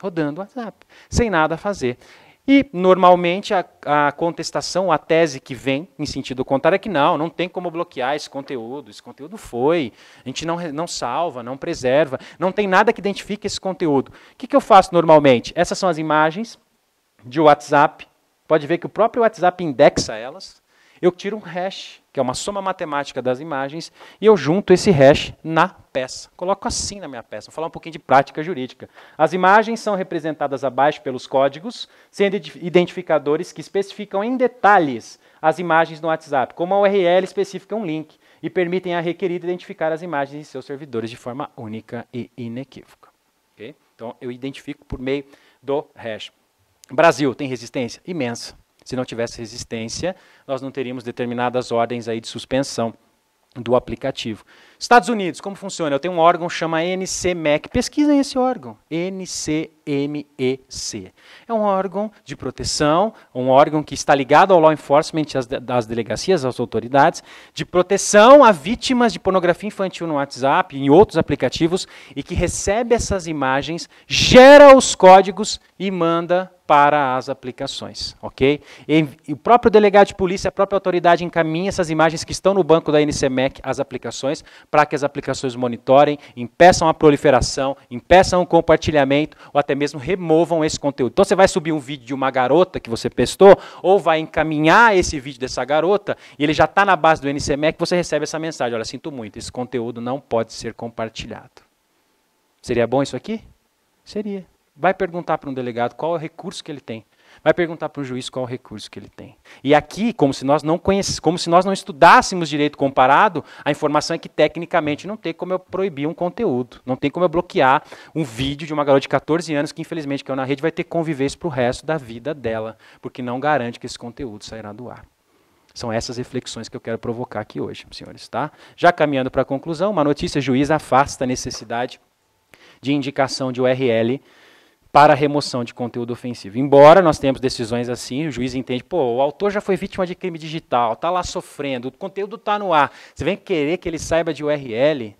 Rodando o WhatsApp, sem nada a fazer. E, normalmente, a, a, contestação, a tese que vem em sentido contrário é que não, não tem como bloquear esse conteúdo, esse conteúdo foi, a gente não, não salva, não preserva, não tem nada que identifique esse conteúdo. O que, que eu faço normalmente? Essas são as imagens de WhatsApp, pode ver que o próprio WhatsApp indexa elas, eu tiro um hash que é uma soma matemática das imagens, e eu junto esse hash na peça. Coloco assim na minha peça. Vou falar um pouquinho de prática jurídica. As imagens são representadas abaixo pelos códigos, sendo identificadores que especificam em detalhes as imagens no WhatsApp, como a URL especifica um link, e permitem a requerida identificar as imagens em seus servidores de forma única e inequívoca. Okay? Então, eu identifico por meio do hash. Brasil tem resistência? Imensa. Se não tivesse resistência, nós não teríamos determinadas ordens aí de suspensão do aplicativo. Estados Unidos, como funciona? Eu tenho um órgão chama NCMEC. Pesquisem esse órgão. NCMEC. É um órgão de proteção, um órgão que está ligado ao law enforcement às, delegacias, às autoridades, de proteção a vítimas de pornografia infantil no WhatsApp e em outros aplicativos e que recebe essas imagens, gera os códigos e manda para as aplicações, ok? e, o próprio delegado de polícia, a própria autoridade encaminha essas imagens que estão no banco da NCMEC às aplicações para que as aplicações monitorem, impeçam a proliferação, impeçam o compartilhamento ou até mesmo removam esse conteúdo. Então você vai subir um vídeo de uma garota que você pestou ou vai encaminhar esse vídeo dessa garota e ele já está na base do NCMEC, você recebe essa mensagem, olha, sinto muito, esse conteúdo não pode ser compartilhado. Seria bom isso aqui? Seria. Vai perguntar para um delegado qual é o recurso que ele tem Vai perguntar para o juiz qual o recurso que ele tem. E aqui, como se nós não conhece, como se nós não estudássemos direito comparado, a informação é que tecnicamente não tem como eu proibir um conteúdo, não tem como eu bloquear um vídeo de uma garota de 14 anos que infelizmente que é na rede vai ter conviver isso para o resto da vida dela, porque não garante que esse conteúdo sairá do ar. São essas reflexões que eu quero provocar aqui hoje, senhores, tá? Já caminhando para a conclusão, uma notícia: juiz afasta a necessidade de indicação de URL para a remoção de conteúdo ofensivo. Embora nós tenhamos decisões assim, o juiz entende, pô, o autor já foi vítima de crime digital, está lá sofrendo, o conteúdo está no ar, você vem querer que ele saiba de URL,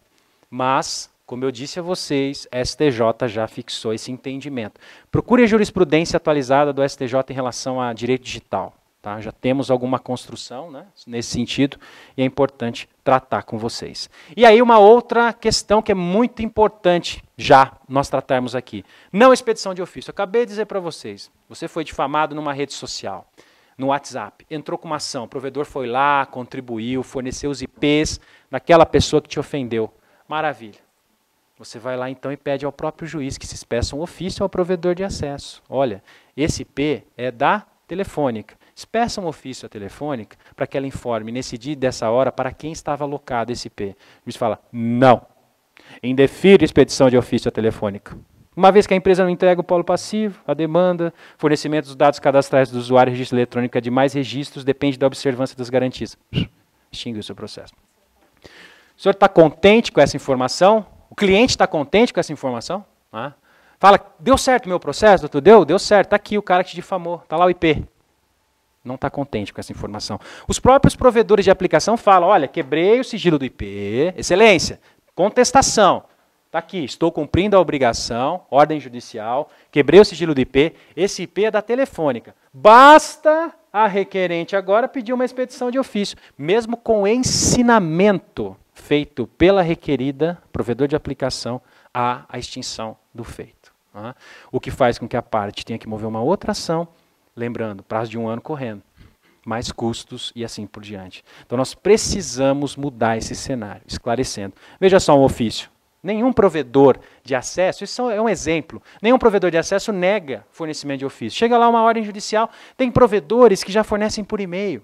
mas, como eu disse a vocês, STJ já fixou esse entendimento. Procure a jurisprudência atualizada do STJ em relação a direito digital. Tá? Já temos alguma construção né, nesse sentido e é importante tratar com vocês. E aí, uma outra questão que é muito importante já nós tratarmos aqui: não expedição de ofício. Eu acabei de dizer para vocês: você foi difamado numa rede social, no WhatsApp, entrou com uma ação, o provedor foi lá, contribuiu, forneceu os IPs daquela pessoa que te ofendeu. Maravilha. Você vai lá então e pede ao próprio juiz que se expeça um ofício ao provedor de acesso. Olha, esse IP é da telefônica Peça um ofício à telefônica para que ela informe nesse dia e dessa hora para quem estava alocado esse IP. O juiz fala, não. Indefiro expedição de ofício à telefônica. Uma vez que a empresa não entrega o polo passivo, a demanda, fornecimento dos dados cadastrais do usuário, registro eletrônico é de mais registros, depende da observância das garantias. Extingue o seu processo. O senhor está contente com essa informação? O cliente está contente com essa informação? Ah. Fala, deu certo o meu processo, doutor? Deu? Deu certo. Está aqui o cara que te difamou. Está lá o IP não está contente com essa informação. Os próprios provedores de aplicação falam: olha, quebrei o sigilo do IP, excelência, contestação. Está aqui, estou cumprindo a obrigação, ordem judicial, quebrei o sigilo do IP, esse IP é da telefônica. Basta a requerente agora pedir uma expedição de ofício, mesmo com ensinamento feito pela requerida, provedor de aplicação, à extinção do feito. O que faz com que a parte tenha que mover uma outra ação Lembrando, prazo de um ano correndo, mais custos e assim por diante. Então nós precisamos mudar esse cenário, esclarecendo. Veja só um ofício. Nenhum provedor de acesso, isso é um exemplo, nenhum provedor de acesso nega fornecimento de ofício. Chega lá uma ordem judicial, tem provedores que já fornecem por e-mail.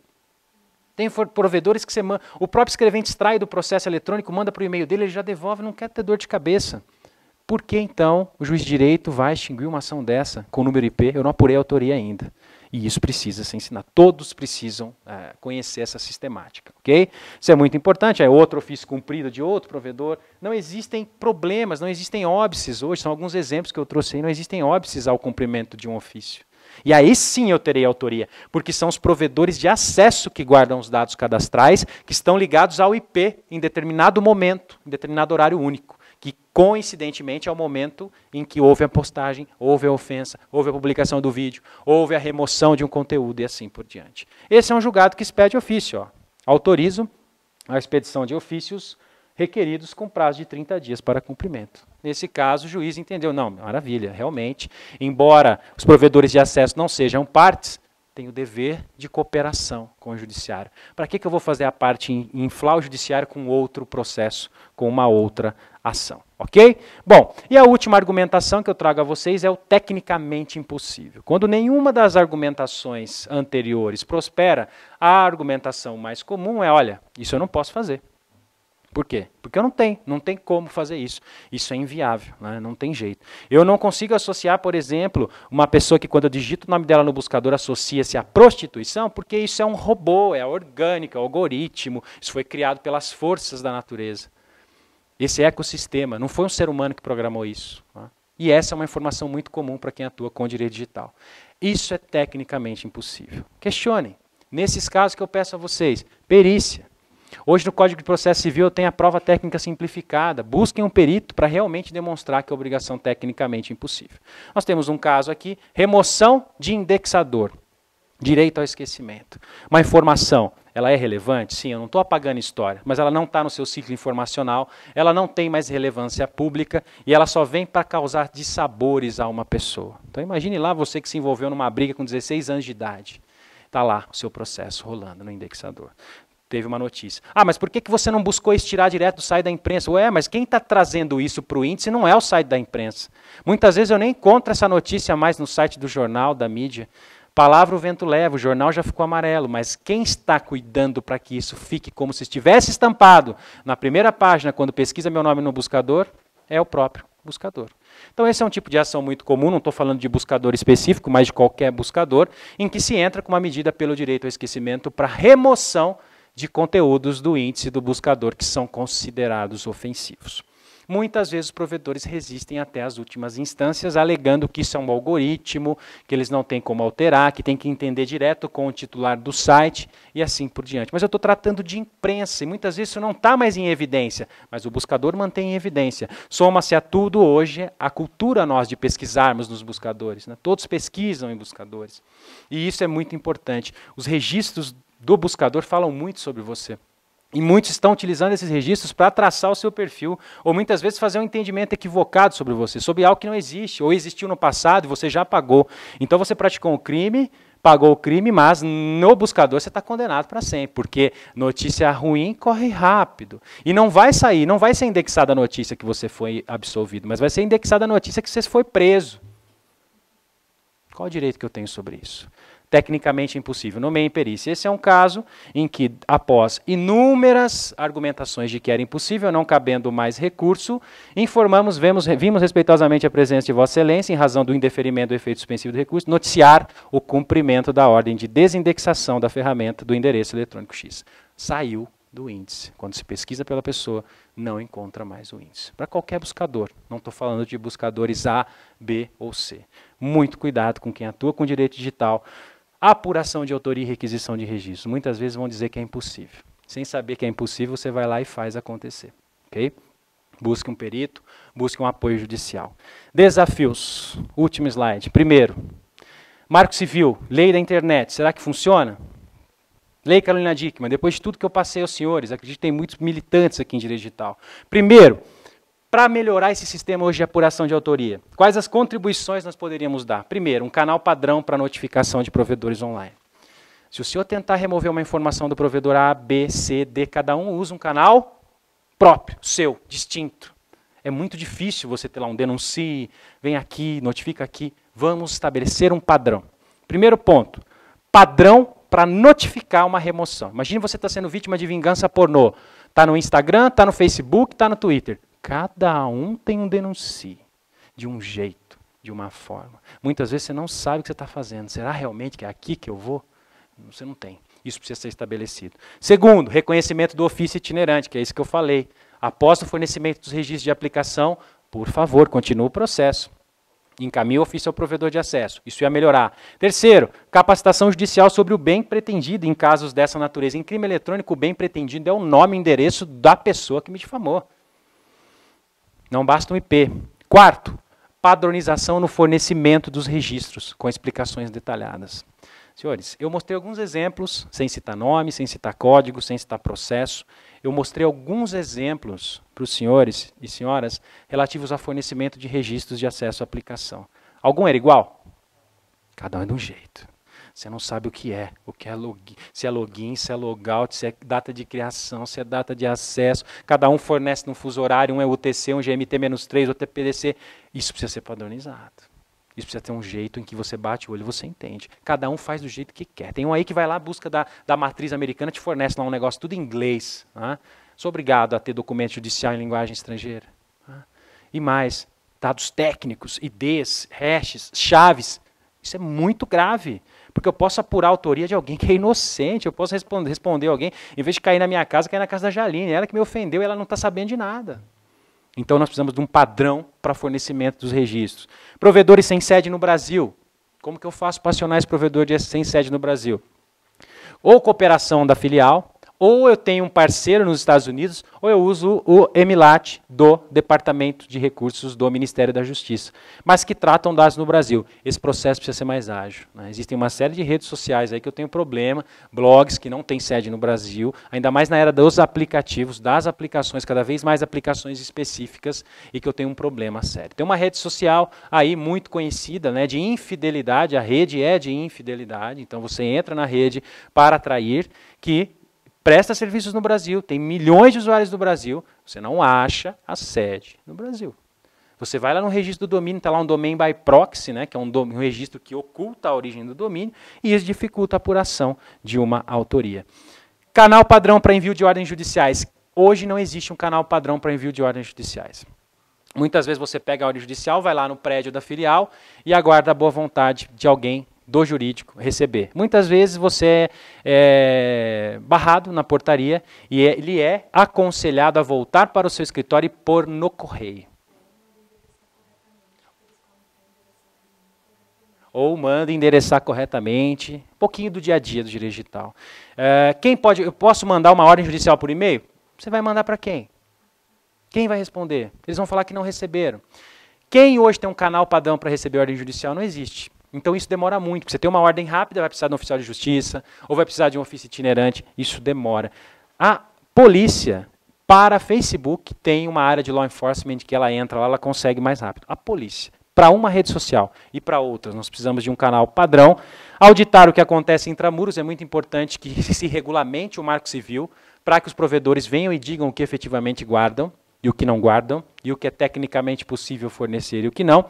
Tem provedores que você manda, o próprio escrevente extrai do processo eletrônico, manda para o e-mail dele, ele já devolve, não quer ter dor de cabeça. Por que então o juiz de direito vai extinguir uma ação dessa com número IP? Eu não apurei a autoria ainda. E isso precisa ser ensinado. Todos precisam é, conhecer essa sistemática, ok? Isso é muito importante. É outro ofício cumprido de outro provedor. Não existem problemas, não existem óbices hoje. São alguns exemplos que eu trouxe aí. Não existem óbices ao cumprimento de um ofício. E aí sim eu terei autoria, porque são os provedores de acesso que guardam os dados cadastrais, que estão ligados ao IP em determinado momento, em determinado horário único que coincidentemente é o momento em que houve a postagem, houve a ofensa, houve a publicação do vídeo, houve a remoção de um conteúdo e assim por diante. Esse é um julgado que expede ofício. Ó. Autorizo a expedição de ofícios requeridos com prazo de 30 dias para cumprimento. Nesse caso, o juiz entendeu, não, maravilha, realmente, embora os provedores de acesso não sejam partes, tem o dever de cooperação com o judiciário. Para que, que eu vou fazer a parte em inflar o judiciário com outro processo, com uma outra ação, ok? Bom, e a última argumentação que eu trago a vocês é o tecnicamente impossível. Quando nenhuma das argumentações anteriores prospera, a argumentação mais comum é, olha, isso eu não posso fazer. Por quê? Porque eu não tenho, não tem como fazer isso. Isso é inviável, né? não tem jeito. Eu não consigo associar, por exemplo, uma pessoa que quando eu digito o nome dela no buscador associa-se à prostituição, porque isso é um robô, é orgânico, é algoritmo, isso foi criado pelas forças da natureza esse ecossistema. Não foi um ser humano que programou isso. Tá? E essa é uma informação muito comum para quem atua com direito digital. Isso é tecnicamente impossível. Questionem. Nesses casos que eu peço a vocês, perícia. Hoje no Código de Processo Civil eu tenho a prova técnica simplificada. Busquem um perito para realmente demonstrar que é obrigação tecnicamente é impossível. Nós temos um caso aqui, remoção de indexador direito ao esquecimento. Uma informação, ela é relevante? Sim, eu não estou apagando história, mas ela não está no seu ciclo informacional, ela não tem mais relevância pública e ela só vem para causar dissabores a uma pessoa. Então imagine lá você que se envolveu numa briga com 16 anos de idade. Está lá o seu processo rolando no indexador teve uma notícia. Ah, mas por que, que você não buscou estirar direto do site da imprensa? Ué, mas quem está trazendo isso para o índice não é o site da imprensa. Muitas vezes eu nem encontro essa notícia mais no site do jornal, da mídia. Palavra o vento leva, o jornal já ficou amarelo, mas quem está cuidando para que isso fique como se estivesse estampado na primeira página, quando pesquisa meu nome no buscador, é o próprio buscador. Então, esse é um tipo de ação muito comum, não estou falando de buscador específico, mas de qualquer buscador, em que se entra com uma medida pelo direito ao esquecimento para remoção de conteúdos do índice do buscador que são considerados ofensivos. Muitas vezes os provedores resistem até as últimas instâncias, alegando que isso é um algoritmo, que eles não têm como alterar, que tem que entender direto com o titular do site e assim por diante. Mas eu estou tratando de imprensa e muitas vezes isso não está mais em evidência, mas o buscador mantém em evidência. Soma-se a tudo hoje a cultura nós de pesquisarmos nos buscadores. Né? Todos pesquisam em buscadores. E isso é muito importante. Os registros do buscador falam muito sobre você. E muitos estão utilizando esses registros para traçar o seu perfil, ou muitas vezes fazer um entendimento equivocado sobre você, sobre algo que não existe, ou existiu no passado e você já pagou. Então você praticou um crime, pagou o crime, mas no buscador você está condenado para sempre, porque notícia ruim corre rápido. E não vai sair, não vai ser indexada a notícia que você foi absolvido, mas vai ser indexada a notícia que você foi preso. Qual o direito que eu tenho sobre isso? tecnicamente impossível. No meio imperícia, esse é um caso em que, após inúmeras argumentações de que era impossível, não cabendo mais recurso, informamos, vemos, vimos respeitosamente a presença de Vossa Excelência, em razão do indeferimento do efeito suspensivo do recurso, noticiar o cumprimento da ordem de desindexação da ferramenta do endereço eletrônico X. Saiu do índice. Quando se pesquisa pela pessoa, não encontra mais o índice. Para qualquer buscador, não estou falando de buscadores A, B ou C. Muito cuidado com quem atua com direito digital apuração de autoria e requisição de registro. Muitas vezes vão dizer que é impossível. Sem saber que é impossível, você vai lá e faz acontecer. Ok? Busque um perito, busque um apoio judicial. Desafios. Último slide. Primeiro, Marco Civil, lei da internet. Será que funciona? Lei Carolina Dickman, depois de tudo que eu passei aos senhores, acredito que tem muitos militantes aqui em direito digital. Primeiro, para melhorar esse sistema hoje de apuração de autoria? Quais as contribuições nós poderíamos dar? Primeiro, um canal padrão para notificação de provedores online. Se o senhor tentar remover uma informação do provedor A, B, C, D, cada um usa um canal próprio, seu, distinto. É muito difícil você ter lá um denuncie, vem aqui, notifica aqui. Vamos estabelecer um padrão. Primeiro ponto, padrão para notificar uma remoção. Imagine você está sendo vítima de vingança pornô. Está no Instagram, está no Facebook, está no Twitter. Cada um tem um denuncie, de um jeito, de uma forma. Muitas vezes você não sabe o que você está fazendo. Será realmente que é aqui que eu vou? Você não tem. Isso precisa ser estabelecido. Segundo, reconhecimento do ofício itinerante, que é isso que eu falei. Após o fornecimento dos registros de aplicação, por favor, continue o processo. Encaminhe o ofício ao provedor de acesso. Isso ia melhorar. Terceiro, capacitação judicial sobre o bem pretendido em casos dessa natureza. Em crime eletrônico, o bem pretendido é o nome e endereço da pessoa que me difamou. Não basta um IP. Quarto, padronização no fornecimento dos registros, com explicações detalhadas. Senhores, eu mostrei alguns exemplos, sem citar nome, sem citar código, sem citar processo. Eu mostrei alguns exemplos para os senhores e senhoras relativos ao fornecimento de registros de acesso à aplicação. Algum era igual? Cada um é de um jeito. Você não sabe o que é, o que é login, se é login, se é logout, se é data de criação, se é data de acesso. Cada um fornece num fuso horário, um é UTC, um GMT-3, outro é PDC. Isso precisa ser padronizado. Isso precisa ter um jeito em que você bate o olho e você entende. Cada um faz do jeito que quer. Tem um aí que vai lá, busca da, da matriz americana, te fornece lá um negócio tudo em inglês. Né? Sou obrigado a ter documento judicial em linguagem estrangeira. Né? E mais, dados técnicos, IDs, hashes, chaves. Isso é muito grave porque eu posso apurar a autoria de alguém que é inocente, eu posso responder, responder alguém, em vez de cair na minha casa, cair na casa da Jaline. Ela que me ofendeu ela não está sabendo de nada. Então nós precisamos de um padrão para fornecimento dos registros. Provedores sem sede no Brasil. Como que eu faço para acionar esse provedor de sem sede no Brasil? Ou cooperação da filial, ou eu tenho um parceiro nos Estados Unidos, ou eu uso o EMILAT do Departamento de Recursos do Ministério da Justiça, mas que tratam dados no Brasil. Esse processo precisa ser mais ágil. Né? Existem uma série de redes sociais aí que eu tenho problema, blogs que não têm sede no Brasil, ainda mais na era dos aplicativos, das aplicações, cada vez mais aplicações específicas, e que eu tenho um problema sério. Tem uma rede social aí muito conhecida né, de infidelidade, a rede é de infidelidade, então você entra na rede para atrair, que presta serviços no Brasil, tem milhões de usuários no Brasil, você não acha a sede no Brasil. Você vai lá no registro do domínio, está lá um domain by proxy, né, que é um, um, registro que oculta a origem do domínio, e isso dificulta a apuração de uma autoria. Canal padrão para envio de ordens judiciais. Hoje não existe um canal padrão para envio de ordens judiciais. Muitas vezes você pega a ordem judicial, vai lá no prédio da filial e aguarda a boa vontade de alguém do jurídico receber. Muitas vezes você é, é barrado na portaria e ele é aconselhado a voltar para o seu escritório e pôr no correio. Ou manda endereçar corretamente. Um pouquinho do dia a dia do direito digital. É, quem pode. Eu posso mandar uma ordem judicial por e-mail? Você vai mandar para quem? Quem vai responder? Eles vão falar que não receberam. Quem hoje tem um canal padrão para receber ordem judicial? Não existe. Então isso demora muito, você tem uma ordem rápida, vai precisar de um oficial de justiça, ou vai precisar de um ofício itinerante, isso demora. A polícia, para Facebook, tem uma área de law enforcement que ela entra lá, ela consegue mais rápido. A polícia, para uma rede social e para outras, nós precisamos de um canal padrão. Auditar o que acontece em tramuros é muito importante que se regulamente o marco civil, para que os provedores venham e digam o que efetivamente guardam e o que não guardam, e o que é tecnicamente possível fornecer e o que não.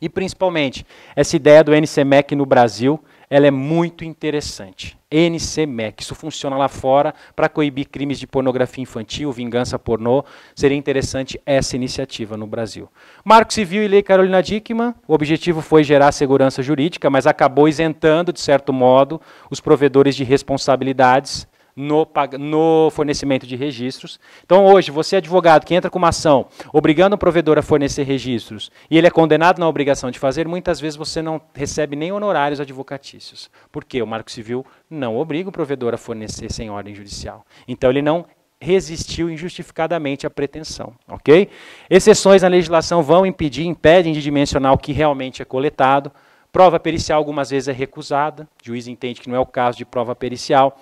E principalmente, essa ideia do NCMEC no Brasil, ela é muito interessante. NCMEC, isso funciona lá fora para coibir crimes de pornografia infantil, vingança pornô. Seria interessante essa iniciativa no Brasil. Marco Civil e Lei Carolina Dickmann, o objetivo foi gerar segurança jurídica, mas acabou isentando, de certo modo, os provedores de responsabilidades no, no fornecimento de registros. Então, hoje, você, é advogado que entra com uma ação obrigando o provedor a fornecer registros e ele é condenado na obrigação de fazer, muitas vezes você não recebe nem honorários advocatícios. porque O Marco Civil não obriga o provedor a fornecer sem ordem judicial. Então, ele não resistiu injustificadamente à pretensão, ok? Exceções na legislação vão impedir, impedem de dimensionar o que realmente é coletado. Prova pericial algumas vezes é recusada, o juiz entende que não é o caso de prova pericial.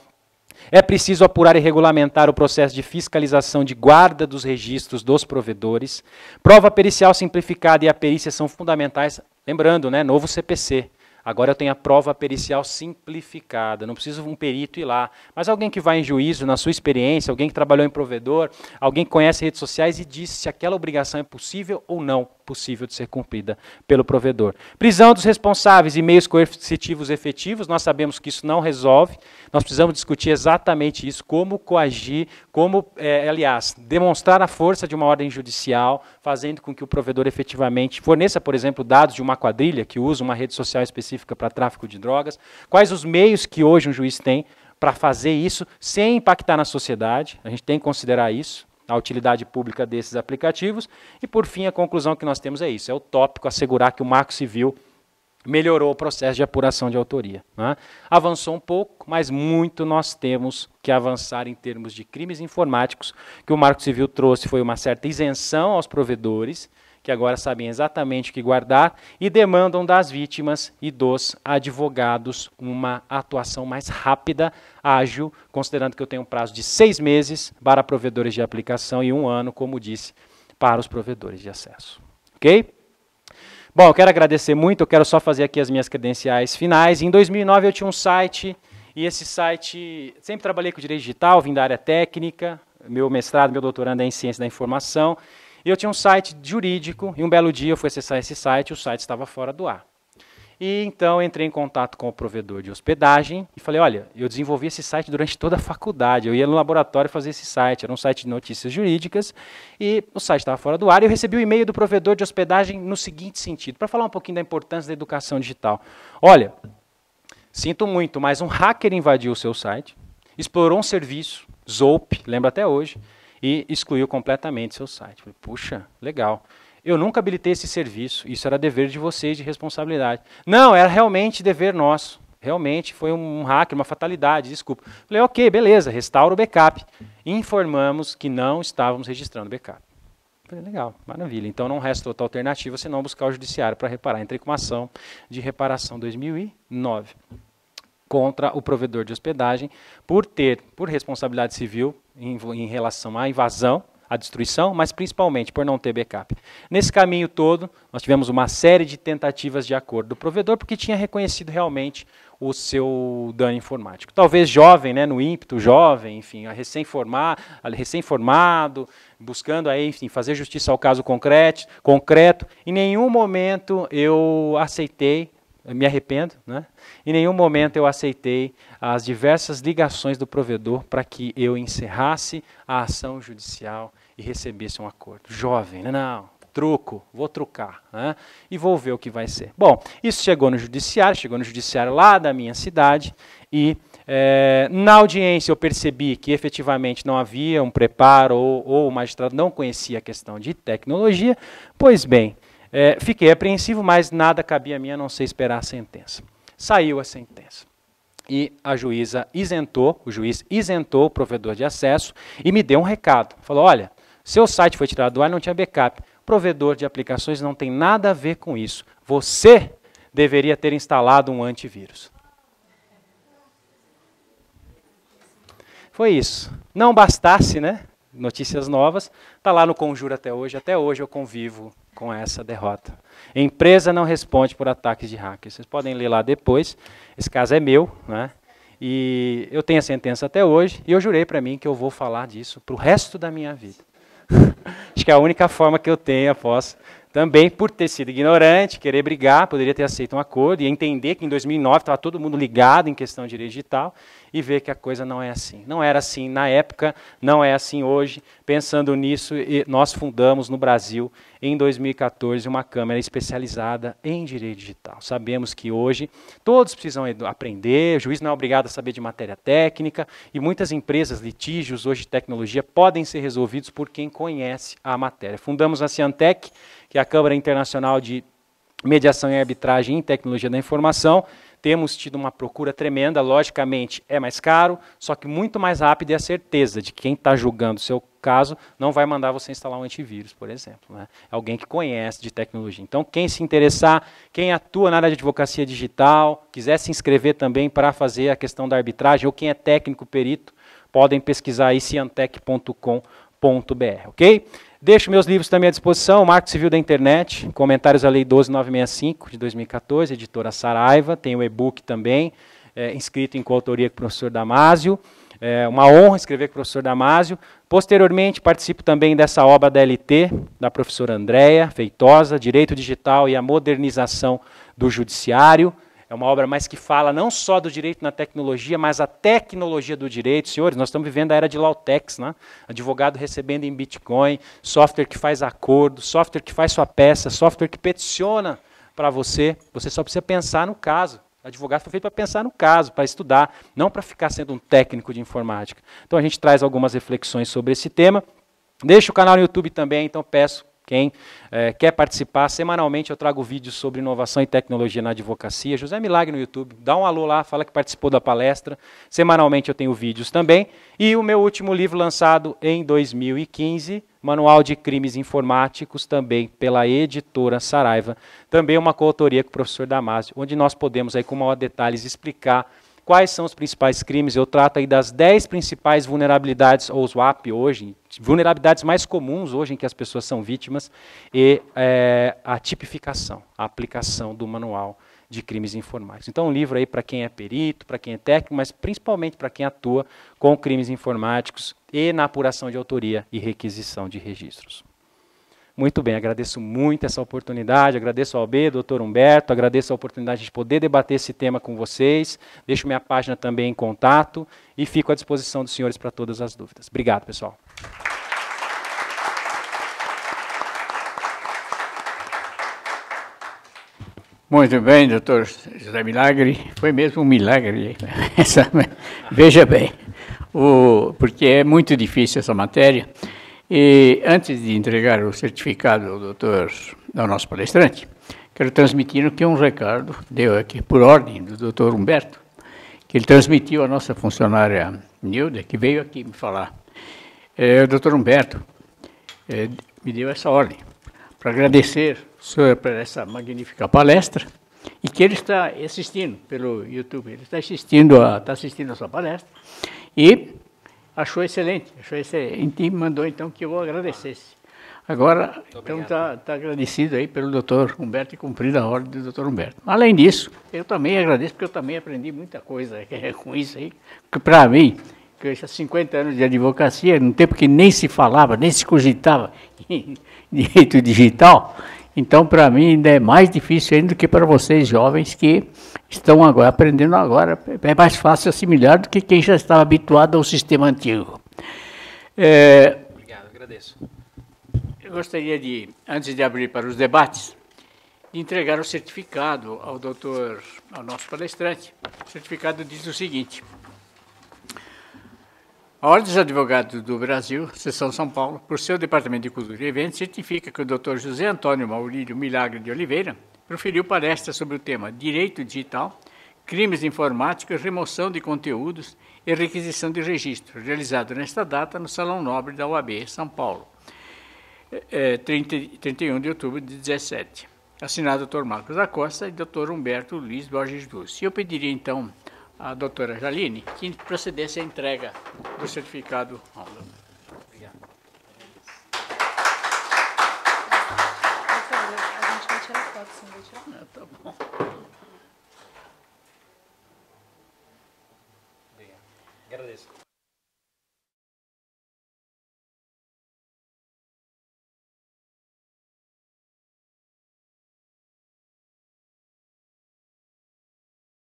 É preciso apurar e regulamentar o processo de fiscalização de guarda dos registros dos provedores. Prova pericial simplificada e a perícia são fundamentais, lembrando, né, novo CPC. Agora eu tenho a prova pericial simplificada, não preciso um perito ir lá. Mas alguém que vai em juízo, na sua experiência, alguém que trabalhou em provedor, alguém que conhece redes sociais e diz se aquela obrigação é possível ou não possível de ser cumprida pelo provedor. Prisão dos responsáveis e meios coercitivos efetivos, nós sabemos que isso não resolve, nós precisamos discutir exatamente isso, como coagir, como, é, aliás, demonstrar a força de uma ordem judicial, fazendo com que o provedor efetivamente forneça, por exemplo, dados de uma quadrilha que usa uma rede social específica específica para tráfico de drogas, quais os meios que hoje um juiz tem para fazer isso sem impactar na sociedade, a gente tem que considerar isso, a utilidade pública desses aplicativos, e por fim a conclusão que nós temos é isso, é o tópico assegurar que o marco civil melhorou o processo de apuração de autoria. Né? Avançou um pouco, mas muito nós temos que avançar em termos de crimes informáticos, que o Marco Civil trouxe foi uma certa isenção aos provedores, que agora sabem exatamente o que guardar, e demandam das vítimas e dos advogados uma atuação mais rápida, ágil, considerando que eu tenho um prazo de seis meses para provedores de aplicação e um ano, como disse, para os provedores de acesso. Ok? Bom, eu quero agradecer muito, eu quero só fazer aqui as minhas credenciais finais. Em 2009 eu tinha um site, e esse site, sempre trabalhei com direito digital, vim da área técnica, meu mestrado, meu doutorando é em ciência da informação, e eu tinha um site jurídico, e um belo dia eu fui acessar esse site, o site estava fora do ar. E então entrei em contato com o provedor de hospedagem e falei: olha, eu desenvolvi esse site durante toda a faculdade. Eu ia no laboratório fazer esse site. Era um site de notícias jurídicas e o site estava fora do ar. E eu recebi o um e-mail do provedor de hospedagem no seguinte sentido: para falar um pouquinho da importância da educação digital. Olha, sinto muito, mas um hacker invadiu o seu site, explorou um serviço, Zope, lembra até hoje e excluiu completamente seu site. Falei, puxa, legal. Eu nunca habilitei esse serviço, isso era dever de vocês, de responsabilidade. Não, era realmente dever nosso. Realmente foi um hacker, uma fatalidade, desculpa. Falei, ok, beleza, restaura o backup. Informamos que não estávamos registrando backup. Falei, legal, maravilha. Então não resta outra alternativa senão buscar o judiciário para reparar. Entrei com uma ação de reparação 2009 contra o provedor de hospedagem por ter, por responsabilidade civil, em, em relação à invasão, à destruição, mas principalmente por não ter backup. Nesse caminho todo, nós tivemos uma série de tentativas de acordo do provedor, porque tinha reconhecido realmente o seu dano informático. Talvez jovem, né, no ímpeto, jovem, enfim, recém-formado, recém buscando aí, enfim, fazer justiça ao caso concreto, concreto. Em nenhum momento eu aceitei, me arrependo, né? Em nenhum momento eu aceitei as diversas ligações do provedor para que eu encerrasse a ação judicial e recebesse um acordo. Jovem, né? não, não truco, vou trucar, né? e vou ver o que vai ser. Bom, isso chegou no judiciário, chegou no judiciário lá da minha cidade, e é, na audiência eu percebi que efetivamente não havia um preparo, ou, ou o magistrado não conhecia a questão de tecnologia, pois bem, é, fiquei apreensivo, mas nada cabia a mim a não ser esperar a sentença. Saiu a sentença e a juíza isentou, o juiz isentou o provedor de acesso e me deu um recado. Falou: olha, seu site foi tirado do ar e não tinha backup. Provedor de aplicações não tem nada a ver com isso. Você deveria ter instalado um antivírus. Foi isso. Não bastasse, né? notícias novas, está lá no Conjuro até hoje. Até hoje eu convivo com essa derrota. Empresa não responde por ataques de hackers. Vocês podem ler lá depois. Esse caso é meu, né? E eu tenho a sentença até hoje e eu jurei para mim que eu vou falar disso para o resto da minha vida. Acho que é a única forma que eu tenho após também por ter sido ignorante, querer brigar, poderia ter aceito um acordo e entender que em 2009 estava todo mundo ligado em questão de direito digital e ver que a coisa não é assim. Não era assim na época, não é assim hoje. Pensando nisso, nós fundamos no Brasil, em 2014, uma Câmara especializada em direito digital. Sabemos que hoje todos precisam aprender, o juiz não é obrigado a saber de matéria técnica e muitas empresas, litígios hoje de tecnologia podem ser resolvidos por quem conhece a matéria. Fundamos a Ciantec que é a Câmara Internacional de Mediação e Arbitragem em Tecnologia da Informação. Temos tido uma procura tremenda, logicamente é mais caro, só que muito mais rápido é a certeza de que quem está julgando o seu caso não vai mandar você instalar um antivírus, por exemplo. Né? É alguém que conhece de tecnologia. Então, quem se interessar, quem atua na área de advocacia digital, quiser se inscrever também para fazer a questão da arbitragem, ou quem é técnico perito, podem pesquisar aí ciantec.com.br, ok? Deixo meus livros também à disposição, o Marco Civil da Internet, comentários à Lei 12965, de 2014, editora Saraiva, tem o e-book também, é, inscrito em coautoria com o professor Damásio. É uma honra escrever com o professor Damásio. Posteriormente, participo também dessa obra da LT, da professora Andréa Feitosa, Direito Digital e a Modernização do Judiciário. É uma obra mais que fala não só do direito na tecnologia, mas a tecnologia do direito. Senhores, nós estamos vivendo a era de Lautex, né? advogado recebendo em Bitcoin, software que faz acordo, software que faz sua peça, software que peticiona para você. Você só precisa pensar no caso. Advogado foi feito para pensar no caso, para estudar, não para ficar sendo um técnico de informática. Então a gente traz algumas reflexões sobre esse tema. Deixa o canal no YouTube também, então peço quem é, quer participar, semanalmente eu trago vídeos sobre inovação e tecnologia na advocacia. José Milagre no YouTube, dá um alô lá, fala que participou da palestra. Semanalmente eu tenho vídeos também. E o meu último livro, lançado em 2015, Manual de Crimes Informáticos, também pela editora Saraiva. Também uma coautoria com o professor Damasio, onde nós podemos, aí, com maior detalhes, explicar Quais são os principais crimes? Eu trato aí das 10 principais vulnerabilidades, ou SWAP hoje, vulnerabilidades mais comuns hoje em que as pessoas são vítimas, e é, a tipificação, a aplicação do manual de crimes informais. Então, um livro aí para quem é perito, para quem é técnico, mas principalmente para quem atua com crimes informáticos e na apuração de autoria e requisição de registros. Muito bem, agradeço muito essa oportunidade, agradeço ao B, doutor Humberto, agradeço a oportunidade de poder debater esse tema com vocês, deixo minha página também em contato e fico à disposição dos senhores para todas as dúvidas. Obrigado, pessoal. Muito bem, doutor José Milagre. Foi mesmo um milagre. veja bem, o, porque é muito difícil essa matéria. E antes de entregar o certificado ao doutor, ao nosso palestrante, quero transmitir aqui um recado, deu aqui por ordem do doutor Humberto, que ele transmitiu à nossa funcionária Nilda, que veio aqui me falar. É, o doutor Humberto é, me deu essa ordem para agradecer o senhor por essa magnífica palestra e que ele está assistindo pelo YouTube, ele está assistindo a, está assistindo a sua palestra e achou excelente, achou excelente, e mandou então que eu agradecesse. Agora, então está tá agradecido aí pelo doutor Humberto e cumprido a ordem do doutor Humberto. Além disso, eu também agradeço, porque eu também aprendi muita coisa é, com isso aí, que para mim, que eu já 50 anos de advocacia, num tempo que nem se falava, nem se cogitava em direito digital, então, para mim, ainda é mais difícil ainda do que para vocês jovens que estão agora aprendendo agora. É mais fácil assimilar do que quem já estava habituado ao sistema antigo. É, Obrigado, agradeço. Eu gostaria de, antes de abrir para os debates, de entregar o certificado ao doutor, ao nosso palestrante. O certificado diz o seguinte. A Ordem dos Advogados do Brasil, Seção São Paulo, por seu Departamento de Cultura e Eventos, certifica que o Dr. José Antônio Maurílio Milagre de Oliveira proferiu palestra sobre o tema Direito Digital, Crimes Informáticos, Remoção de Conteúdos e Requisição de Registro, realizado nesta data no Salão Nobre da UAB, São Paulo, 30, é, 31 é, de outubro de 17. Assinado Dr. Marcos da Costa e Dr. Humberto Luiz Borges Dulce. Eu pediria, então, a doutora Jaline, que procedesse a entrega do certificado Obrigado. A gente vai tirar foto, sim, vai tirar? tá bom. Obrigado. Agradeço.